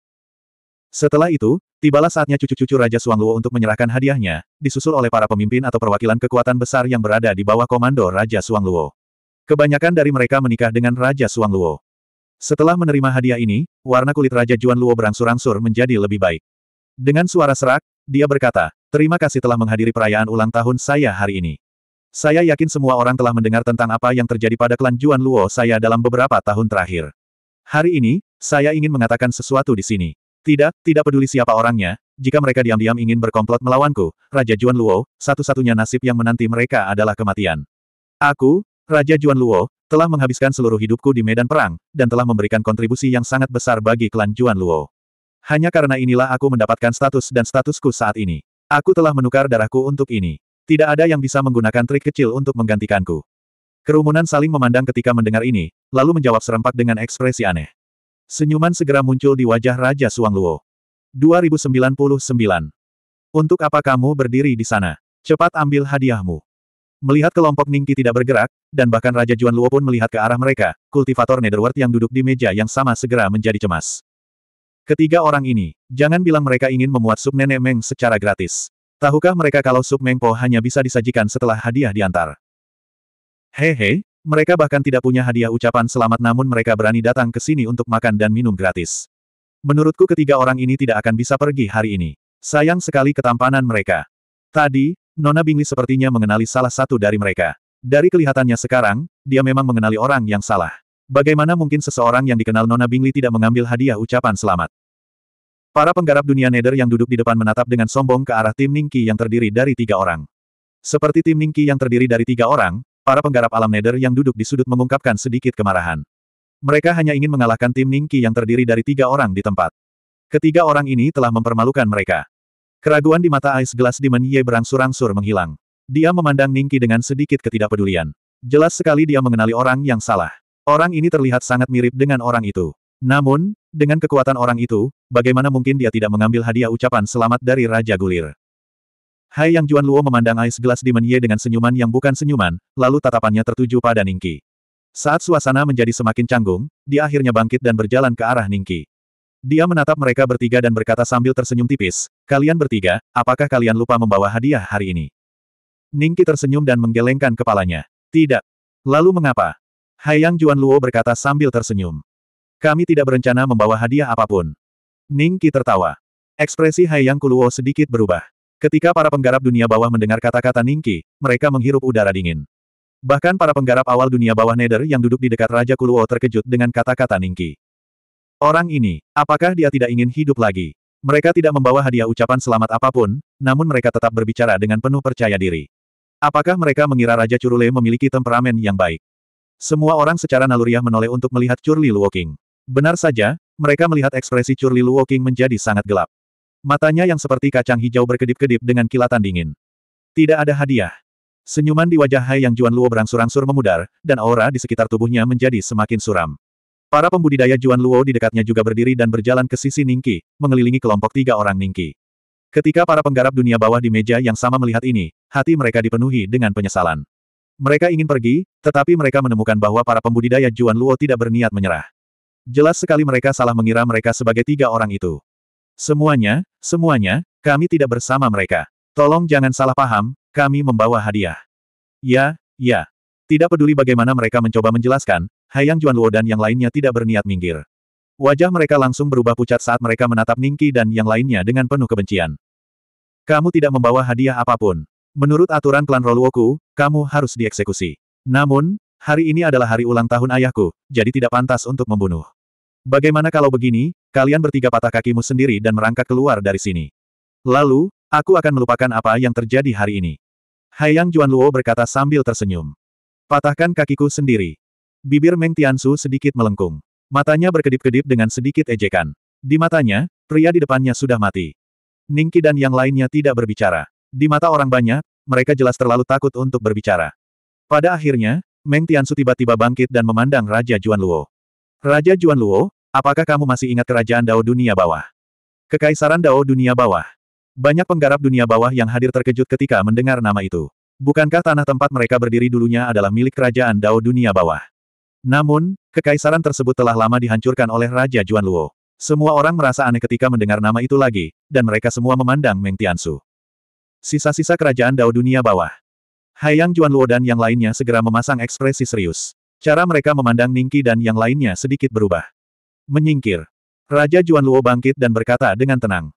Setelah itu, tibalah saatnya cucu-cucu Raja Suang Luo untuk menyerahkan hadiahnya, disusul oleh para pemimpin atau perwakilan kekuatan besar yang berada di bawah komando Raja Suang Luo. Kebanyakan dari mereka menikah dengan Raja Suang Luo. Setelah menerima hadiah ini, warna kulit Raja Juan Luo berangsur-angsur menjadi lebih baik. Dengan suara serak, dia berkata, terima kasih telah menghadiri perayaan ulang tahun saya hari ini. Saya yakin semua orang telah mendengar tentang apa yang terjadi pada klan Juan Luo saya dalam beberapa tahun terakhir. Hari ini, saya ingin mengatakan sesuatu di sini. Tidak, tidak peduli siapa orangnya, jika mereka diam-diam ingin berkomplot melawanku, Raja Juan Luo, satu-satunya nasib yang menanti mereka adalah kematian. Aku, Raja Juan Luo, telah menghabiskan seluruh hidupku di medan perang, dan telah memberikan kontribusi yang sangat besar bagi klan Juan Luo. Hanya karena inilah aku mendapatkan status dan statusku saat ini. Aku telah menukar darahku untuk ini. Tidak ada yang bisa menggunakan trik kecil untuk menggantikanku. Kerumunan saling memandang ketika mendengar ini, lalu menjawab serempak dengan ekspresi aneh. Senyuman segera muncul di wajah Raja Suang Luo. 2099. Untuk apa kamu berdiri di sana? Cepat ambil hadiahmu. Melihat kelompok Ningki tidak bergerak, dan bahkan Raja Juan Luo pun melihat ke arah mereka, kultivator Netherworld yang duduk di meja yang sama segera menjadi cemas. Ketiga orang ini, jangan bilang mereka ingin memuat sup nenek Meng secara gratis. Tahukah mereka kalau sup Meng Po hanya bisa disajikan setelah hadiah diantar? Hehe, mereka bahkan tidak punya hadiah ucapan selamat namun mereka berani datang ke sini untuk makan dan minum gratis. Menurutku ketiga orang ini tidak akan bisa pergi hari ini. Sayang sekali ketampanan mereka. Tadi, Nona Bingli sepertinya mengenali salah satu dari mereka. Dari kelihatannya sekarang, dia memang mengenali orang yang salah. Bagaimana mungkin seseorang yang dikenal Nona Bingli tidak mengambil hadiah ucapan selamat? Para penggarap dunia Nether yang duduk di depan menatap dengan sombong ke arah tim Ningki yang terdiri dari tiga orang. Seperti tim Ningki yang terdiri dari tiga orang, para penggarap alam Nether yang duduk di sudut mengungkapkan sedikit kemarahan. Mereka hanya ingin mengalahkan tim Ningki yang terdiri dari tiga orang di tempat. Ketiga orang ini telah mempermalukan mereka. Keraguan di mata Ice Gelas Di Ye berangsur-angsur menghilang. Dia memandang Ningki dengan sedikit ketidakpedulian. Jelas sekali dia mengenali orang yang salah. Orang ini terlihat sangat mirip dengan orang itu. Namun, dengan kekuatan orang itu, bagaimana mungkin dia tidak mengambil hadiah ucapan selamat dari Raja Gulir? Hai Yang Juan Luo memandang ais gelas di menye dengan senyuman yang bukan senyuman, lalu tatapannya tertuju pada Ningki. Saat suasana menjadi semakin canggung, dia akhirnya bangkit dan berjalan ke arah Ningki. Dia menatap mereka bertiga dan berkata sambil tersenyum tipis, Kalian bertiga, apakah kalian lupa membawa hadiah hari ini? Ningki tersenyum dan menggelengkan kepalanya. Tidak. Lalu mengapa? Hayang Juan Luo berkata sambil tersenyum. Kami tidak berencana membawa hadiah apapun. Ning Qi tertawa. Ekspresi Hayang Kuluo sedikit berubah. Ketika para penggarap dunia bawah mendengar kata-kata Ning Qi, mereka menghirup udara dingin. Bahkan para penggarap awal dunia bawah Nether yang duduk di dekat Raja Kuluo terkejut dengan kata-kata Ning Qi. Orang ini, apakah dia tidak ingin hidup lagi? Mereka tidak membawa hadiah ucapan selamat apapun, namun mereka tetap berbicara dengan penuh percaya diri. Apakah mereka mengira Raja Curule memiliki temperamen yang baik? Semua orang secara naluriah menoleh untuk melihat Curly Luoking. Benar saja, mereka melihat ekspresi Curly Luoking menjadi sangat gelap. Matanya yang seperti kacang hijau berkedip-kedip dengan kilatan dingin. Tidak ada hadiah. Senyuman di wajah Hai Yang Juan Luo berangsur-angsur memudar, dan aura di sekitar tubuhnya menjadi semakin suram. Para pembudidaya Juan Luo di dekatnya juga berdiri dan berjalan ke sisi Ningki, mengelilingi kelompok tiga orang Ningki. Ketika para penggarap dunia bawah di meja yang sama melihat ini, hati mereka dipenuhi dengan penyesalan. Mereka ingin pergi, tetapi mereka menemukan bahwa para pembudidaya Juan Luo tidak berniat menyerah. Jelas sekali mereka salah mengira mereka sebagai tiga orang itu. Semuanya, semuanya, kami tidak bersama mereka. Tolong jangan salah paham, kami membawa hadiah. Ya, ya. Tidak peduli bagaimana mereka mencoba menjelaskan, Hayang Juan Luo dan yang lainnya tidak berniat minggir. Wajah mereka langsung berubah pucat saat mereka menatap Ningki dan yang lainnya dengan penuh kebencian. Kamu tidak membawa hadiah apapun. Menurut aturan klan Rolwoku, kamu harus dieksekusi. Namun, hari ini adalah hari ulang tahun ayahku, jadi tidak pantas untuk membunuh. Bagaimana kalau begini, kalian bertiga patah kakimu sendiri dan merangkak keluar dari sini. Lalu, aku akan melupakan apa yang terjadi hari ini. Hayang Juan Luo berkata sambil tersenyum. Patahkan kakiku sendiri. Bibir Meng Tiansu sedikit melengkung. Matanya berkedip-kedip dengan sedikit ejekan. Di matanya, pria di depannya sudah mati. Ningki dan yang lainnya tidak berbicara. Di mata orang banyak, mereka jelas terlalu takut untuk berbicara. Pada akhirnya, Meng Tiansu tiba-tiba bangkit dan memandang Raja Juan Luo. Raja Juan Luo, apakah kamu masih ingat kerajaan Dao Dunia Bawah? Kekaisaran Dao Dunia Bawah. Banyak penggarap dunia bawah yang hadir terkejut ketika mendengar nama itu. Bukankah tanah tempat mereka berdiri dulunya adalah milik kerajaan Dao Dunia Bawah? Namun, kekaisaran tersebut telah lama dihancurkan oleh Raja Juan Luo. Semua orang merasa aneh ketika mendengar nama itu lagi, dan mereka semua memandang Meng Tiansu. Sisa-sisa kerajaan Dao dunia bawah. Hayang Luo dan yang lainnya segera memasang ekspresi serius. Cara mereka memandang Ningki dan yang lainnya sedikit berubah. Menyingkir. Raja Luo bangkit dan berkata dengan tenang.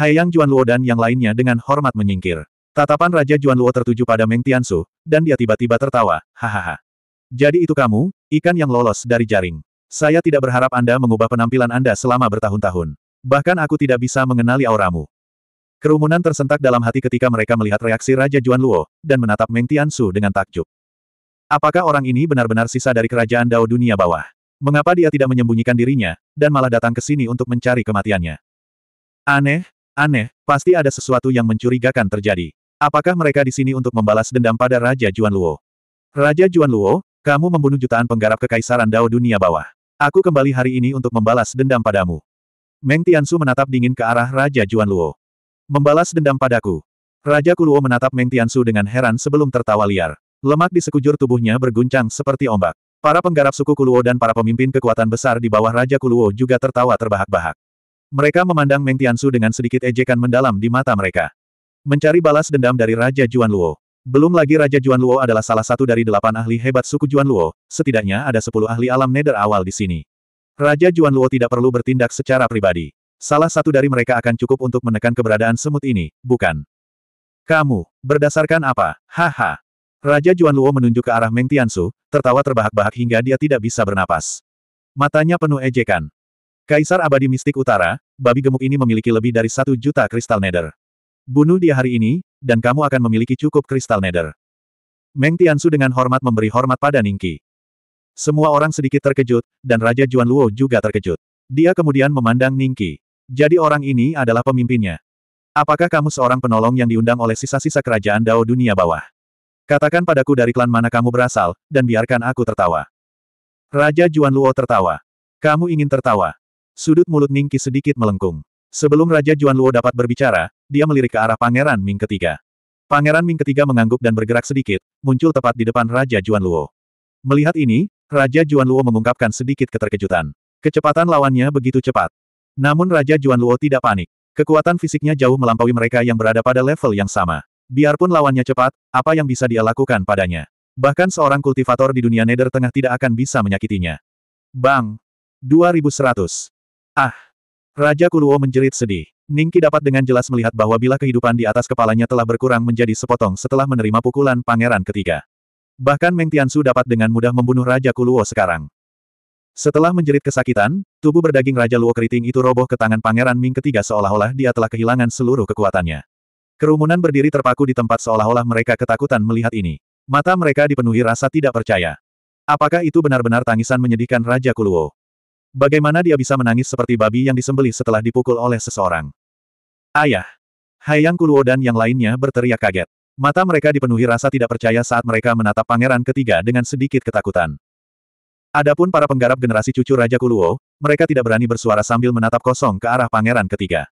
Hayang Luo dan yang lainnya dengan hormat menyingkir. Tatapan Raja Luo tertuju pada Meng Tiansu, dan dia tiba-tiba tertawa, hahaha. Jadi itu kamu, ikan yang lolos dari jaring. Saya tidak berharap Anda mengubah penampilan Anda selama bertahun-tahun. Bahkan aku tidak bisa mengenali auramu. Kerumunan tersentak dalam hati ketika mereka melihat reaksi Raja Juan Luo, dan menatap Meng Su dengan takjub. Apakah orang ini benar-benar sisa dari kerajaan Dao dunia bawah? Mengapa dia tidak menyembunyikan dirinya, dan malah datang ke sini untuk mencari kematiannya? Aneh, aneh, pasti ada sesuatu yang mencurigakan terjadi. Apakah mereka di sini untuk membalas dendam pada Raja Juan Luo? Raja Juan Luo, kamu membunuh jutaan penggarap kekaisaran Dao dunia bawah. Aku kembali hari ini untuk membalas dendam padamu. Meng Su menatap dingin ke arah Raja Juan Luo. Membalas dendam padaku. Raja Kuluo menatap Meng Tiansu dengan heran sebelum tertawa liar. Lemak di sekujur tubuhnya berguncang seperti ombak. Para penggarap suku Kuluo dan para pemimpin kekuatan besar di bawah Raja Kuluo juga tertawa terbahak-bahak. Mereka memandang Meng Tiansu dengan sedikit ejekan mendalam di mata mereka. Mencari balas dendam dari Raja Juan Luo. Belum lagi Raja Juan Luo adalah salah satu dari delapan ahli hebat suku Juan Luo, setidaknya ada sepuluh ahli alam nether awal di sini. Raja Juan Luo tidak perlu bertindak secara pribadi. Salah satu dari mereka akan cukup untuk menekan keberadaan semut ini, bukan? Kamu, berdasarkan apa? Haha. Raja Juan Luo menunjuk ke arah Meng Tiansu, tertawa terbahak-bahak hingga dia tidak bisa bernapas. Matanya penuh ejekan. Kaisar abadi mistik utara, babi gemuk ini memiliki lebih dari satu juta kristal nether. Bunuh dia hari ini, dan kamu akan memiliki cukup kristal nether. Meng Tiansu dengan hormat memberi hormat pada Ningki. Semua orang sedikit terkejut, dan Raja Juan Luo juga terkejut. Dia kemudian memandang Ningki. Jadi orang ini adalah pemimpinnya. Apakah kamu seorang penolong yang diundang oleh sisa-sisa kerajaan Dao dunia bawah? Katakan padaku dari klan mana kamu berasal, dan biarkan aku tertawa. Raja Juan Luo tertawa. Kamu ingin tertawa? Sudut mulut Ningki sedikit melengkung. Sebelum Raja Juan Luo dapat berbicara, dia melirik ke arah Pangeran Ming ketiga. Pangeran Ming ketiga mengangguk dan bergerak sedikit, muncul tepat di depan Raja Juan Luo. Melihat ini, Raja Juan Luo mengungkapkan sedikit keterkejutan. Kecepatan lawannya begitu cepat. Namun Raja Juan Luo tidak panik. Kekuatan fisiknya jauh melampaui mereka yang berada pada level yang sama. Biarpun lawannya cepat, apa yang bisa dia lakukan padanya? Bahkan seorang kultivator di dunia Nether Tengah tidak akan bisa menyakitinya. Bang! 2100. Ah! Raja Kuluo menjerit sedih. Ningki dapat dengan jelas melihat bahwa bila kehidupan di atas kepalanya telah berkurang menjadi sepotong setelah menerima pukulan pangeran ketiga. Bahkan Meng Tiansu dapat dengan mudah membunuh Raja Kuluo sekarang. Setelah menjerit kesakitan, tubuh berdaging Raja Luo Keriting itu roboh ke tangan Pangeran Ming ketiga seolah-olah dia telah kehilangan seluruh kekuatannya. Kerumunan berdiri terpaku di tempat seolah-olah mereka ketakutan melihat ini. Mata mereka dipenuhi rasa tidak percaya. Apakah itu benar-benar tangisan menyedihkan Raja Kuluo? Bagaimana dia bisa menangis seperti babi yang disembelih setelah dipukul oleh seseorang? Ayah! Hayang Kuluo dan yang lainnya berteriak kaget. Mata mereka dipenuhi rasa tidak percaya saat mereka menatap pangeran ketiga dengan sedikit ketakutan. Adapun para penggarap generasi cucu Raja Kuluo, mereka tidak berani bersuara sambil menatap kosong ke arah pangeran ketiga.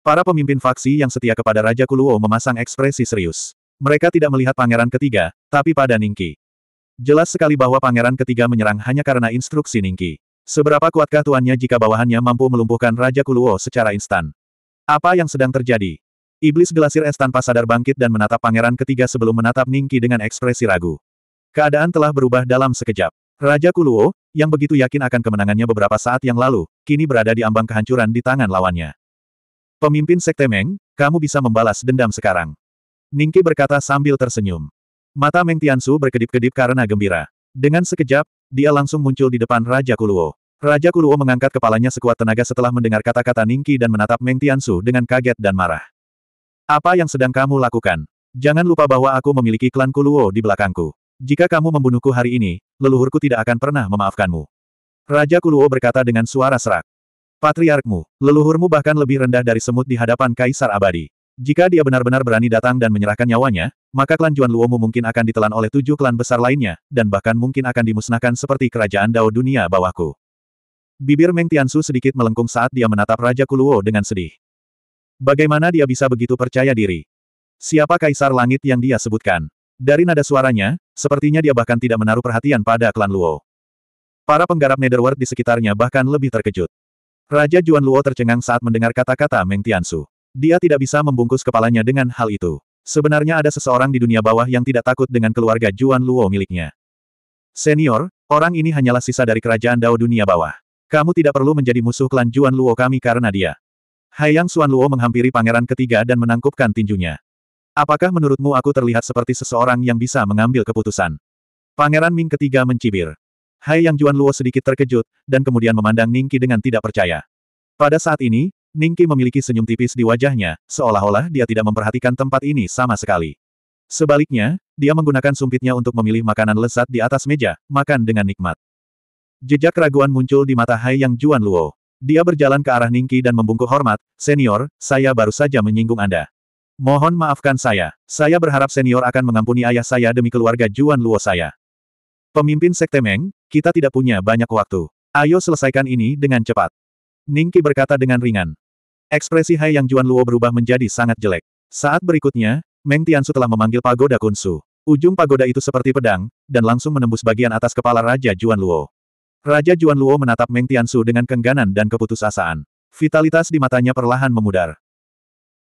Para pemimpin faksi yang setia kepada Raja Kuluo memasang ekspresi serius. Mereka tidak melihat pangeran ketiga, tapi pada Ningki. Jelas sekali bahwa pangeran ketiga menyerang hanya karena instruksi Ningki. Seberapa kuatkah tuannya jika bawahannya mampu melumpuhkan Raja Kuluo secara instan? Apa yang sedang terjadi? Iblis gelasir es tanpa sadar bangkit dan menatap pangeran ketiga sebelum menatap Ningki dengan ekspresi ragu. Keadaan telah berubah dalam sekejap. Raja Kuluo, yang begitu yakin akan kemenangannya beberapa saat yang lalu, kini berada di ambang kehancuran di tangan lawannya. Pemimpin Sekte Meng, kamu bisa membalas dendam sekarang. Ningki berkata sambil tersenyum. Mata Meng Tiansu berkedip-kedip karena gembira. Dengan sekejap, dia langsung muncul di depan Raja Kuluo. Raja Kuluo mengangkat kepalanya sekuat tenaga setelah mendengar kata-kata Ningki dan menatap Meng Tiansu dengan kaget dan marah. Apa yang sedang kamu lakukan? Jangan lupa bahwa aku memiliki klan Kuluo di belakangku. Jika kamu membunuhku hari ini, leluhurku tidak akan pernah memaafkanmu. Raja Kuluo berkata dengan suara serak. Patriarkmu, leluhurmu bahkan lebih rendah dari semut di hadapan Kaisar Abadi. Jika dia benar-benar berani datang dan menyerahkan nyawanya, maka klan Juan Luomu mungkin akan ditelan oleh tujuh klan besar lainnya, dan bahkan mungkin akan dimusnahkan seperti kerajaan Dao dunia bawahku. Bibir Meng Tiansu sedikit melengkung saat dia menatap Raja Kuluo dengan sedih. Bagaimana dia bisa begitu percaya diri? Siapa Kaisar Langit yang dia sebutkan? Dari nada suaranya, sepertinya dia bahkan tidak menaruh perhatian pada klan Luo. Para penggarap Netherworld di sekitarnya bahkan lebih terkejut. Raja Juan Luo tercengang saat mendengar kata-kata Meng Tiansu. Dia tidak bisa membungkus kepalanya dengan hal itu. Sebenarnya ada seseorang di dunia bawah yang tidak takut dengan keluarga Juan Luo miliknya. Senior, orang ini hanyalah sisa dari kerajaan Dao dunia bawah. Kamu tidak perlu menjadi musuh klan Juan Luo kami karena dia. Hayang Suan Luo menghampiri pangeran ketiga dan menangkupkan tinjunya. Apakah menurutmu aku terlihat seperti seseorang yang bisa mengambil keputusan? Pangeran Ming ketiga mencibir. Hai Yang Juan Luo sedikit terkejut, dan kemudian memandang Ningki dengan tidak percaya. Pada saat ini, Ningki memiliki senyum tipis di wajahnya, seolah-olah dia tidak memperhatikan tempat ini sama sekali. Sebaliknya, dia menggunakan sumpitnya untuk memilih makanan lezat di atas meja, makan dengan nikmat. Jejak keraguan muncul di mata Hai Yang Juan Luo. Dia berjalan ke arah Ningki dan membungkuk hormat, Senior, saya baru saja menyinggung Anda. Mohon maafkan saya. Saya berharap senior akan mengampuni ayah saya demi keluarga Juan Luo saya. Pemimpin Sekte Meng, kita tidak punya banyak waktu. Ayo selesaikan ini dengan cepat. Ningki berkata dengan ringan. Ekspresi Hai Yang Juan Luo berubah menjadi sangat jelek. Saat berikutnya, Meng Tiansu telah memanggil pagoda Kunsu. Ujung pagoda itu seperti pedang, dan langsung menembus bagian atas kepala Raja Juan Luo. Raja Juan Luo menatap Meng Tiansu dengan kengganan dan keputusasaan. Vitalitas di matanya perlahan memudar.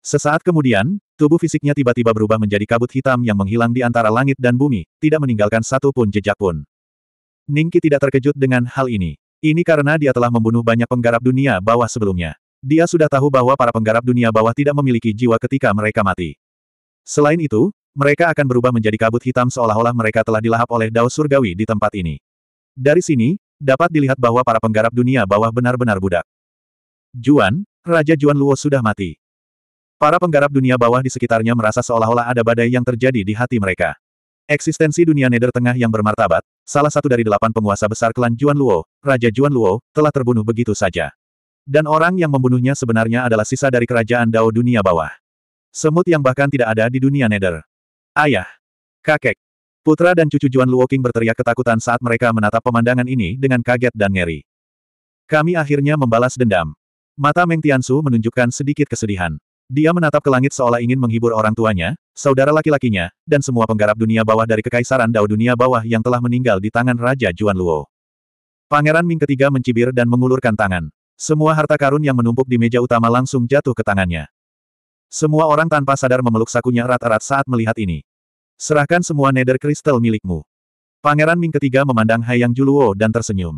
Sesaat kemudian, tubuh fisiknya tiba-tiba berubah menjadi kabut hitam yang menghilang di antara langit dan bumi, tidak meninggalkan satu pun jejak pun. Ningki tidak terkejut dengan hal ini. Ini karena dia telah membunuh banyak penggarap dunia bawah sebelumnya. Dia sudah tahu bahwa para penggarap dunia bawah tidak memiliki jiwa ketika mereka mati. Selain itu, mereka akan berubah menjadi kabut hitam seolah-olah mereka telah dilahap oleh Dao surgawi di tempat ini. Dari sini, dapat dilihat bahwa para penggarap dunia bawah benar-benar budak. Juan, Raja Juan Luo sudah mati. Para penggarap dunia bawah di sekitarnya merasa seolah-olah ada badai yang terjadi di hati mereka. Eksistensi dunia Nether Tengah yang bermartabat, salah satu dari delapan penguasa besar klan Juan Luo, Raja Juan Luo, telah terbunuh begitu saja. Dan orang yang membunuhnya sebenarnya adalah sisa dari kerajaan Dao dunia bawah. Semut yang bahkan tidak ada di dunia Nether. Ayah, kakek, putra dan cucu Juan Luo King berteriak ketakutan saat mereka menatap pemandangan ini dengan kaget dan ngeri. Kami akhirnya membalas dendam. Mata Meng Tiansu menunjukkan sedikit kesedihan. Dia menatap ke langit seolah ingin menghibur orang tuanya, saudara laki-lakinya, dan semua penggarap dunia bawah dari Kekaisaran Dao dunia bawah yang telah meninggal di tangan Raja Juan Luo. Pangeran Ming ketiga mencibir dan mengulurkan tangan. Semua harta karun yang menumpuk di meja utama langsung jatuh ke tangannya. Semua orang tanpa sadar memeluk sakunya erat-erat saat melihat ini. Serahkan semua nether kristal milikmu. Pangeran Ming ketiga memandang Hayang Juluo dan tersenyum.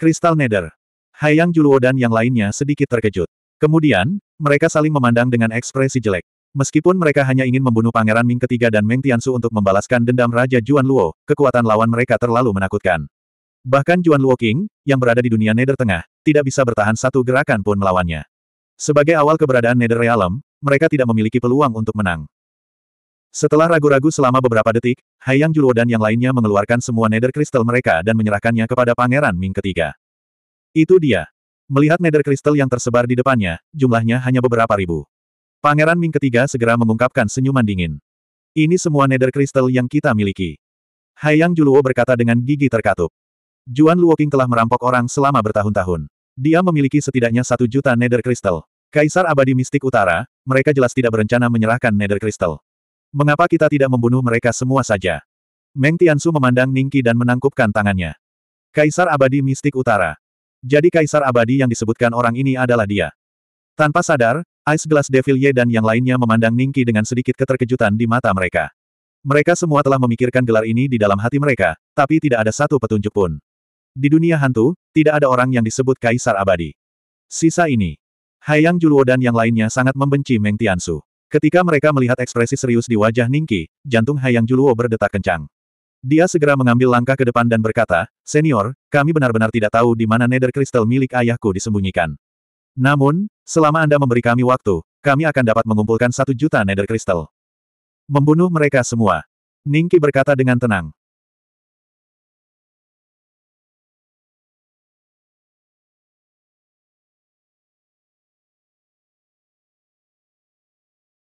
Kristal nether. Hayang Juluo dan yang lainnya sedikit terkejut. Kemudian, mereka saling memandang dengan ekspresi jelek. Meskipun mereka hanya ingin membunuh Pangeran Ming ketiga dan Meng Tiansu untuk membalaskan dendam Raja Juan Luo, kekuatan lawan mereka terlalu menakutkan. Bahkan Juan Luo King, yang berada di dunia Nether Tengah, tidak bisa bertahan satu gerakan pun melawannya. Sebagai awal keberadaan Nether Realm, mereka tidak memiliki peluang untuk menang. Setelah ragu-ragu selama beberapa detik, Yang Juluo dan yang lainnya mengeluarkan semua Nether Crystal mereka dan menyerahkannya kepada Pangeran Ming ketiga. Itu dia. Melihat nether kristal yang tersebar di depannya, jumlahnya hanya beberapa ribu. Pangeran Ming ketiga segera mengungkapkan senyuman dingin. Ini semua nether kristal yang kita miliki. Haiyang Juluo berkata dengan gigi terkatup. Juan Luoking telah merampok orang selama bertahun-tahun. Dia memiliki setidaknya satu juta nether kristal. Kaisar Abadi Mistik Utara, mereka jelas tidak berencana menyerahkan nether kristal. Mengapa kita tidak membunuh mereka semua saja? Meng Tiansu memandang Ningki dan menangkupkan tangannya. Kaisar Abadi Mistik Utara. Jadi kaisar abadi yang disebutkan orang ini adalah dia. Tanpa sadar, Ice Glass Devil Ye dan yang lainnya memandang Ningki dengan sedikit keterkejutan di mata mereka. Mereka semua telah memikirkan gelar ini di dalam hati mereka, tapi tidak ada satu petunjuk pun. Di dunia hantu, tidak ada orang yang disebut kaisar abadi. Sisa ini. Hayang Juluo dan yang lainnya sangat membenci Meng Tiansu. Ketika mereka melihat ekspresi serius di wajah Ningki, jantung Hayang Juluo berdetak kencang. Dia segera mengambil langkah ke depan dan berkata, Senior, kami benar-benar tidak tahu di mana nether crystal milik ayahku disembunyikan. Namun, selama Anda memberi kami waktu, kami akan dapat mengumpulkan satu juta nether crystal. Membunuh mereka semua. Ningki berkata dengan tenang.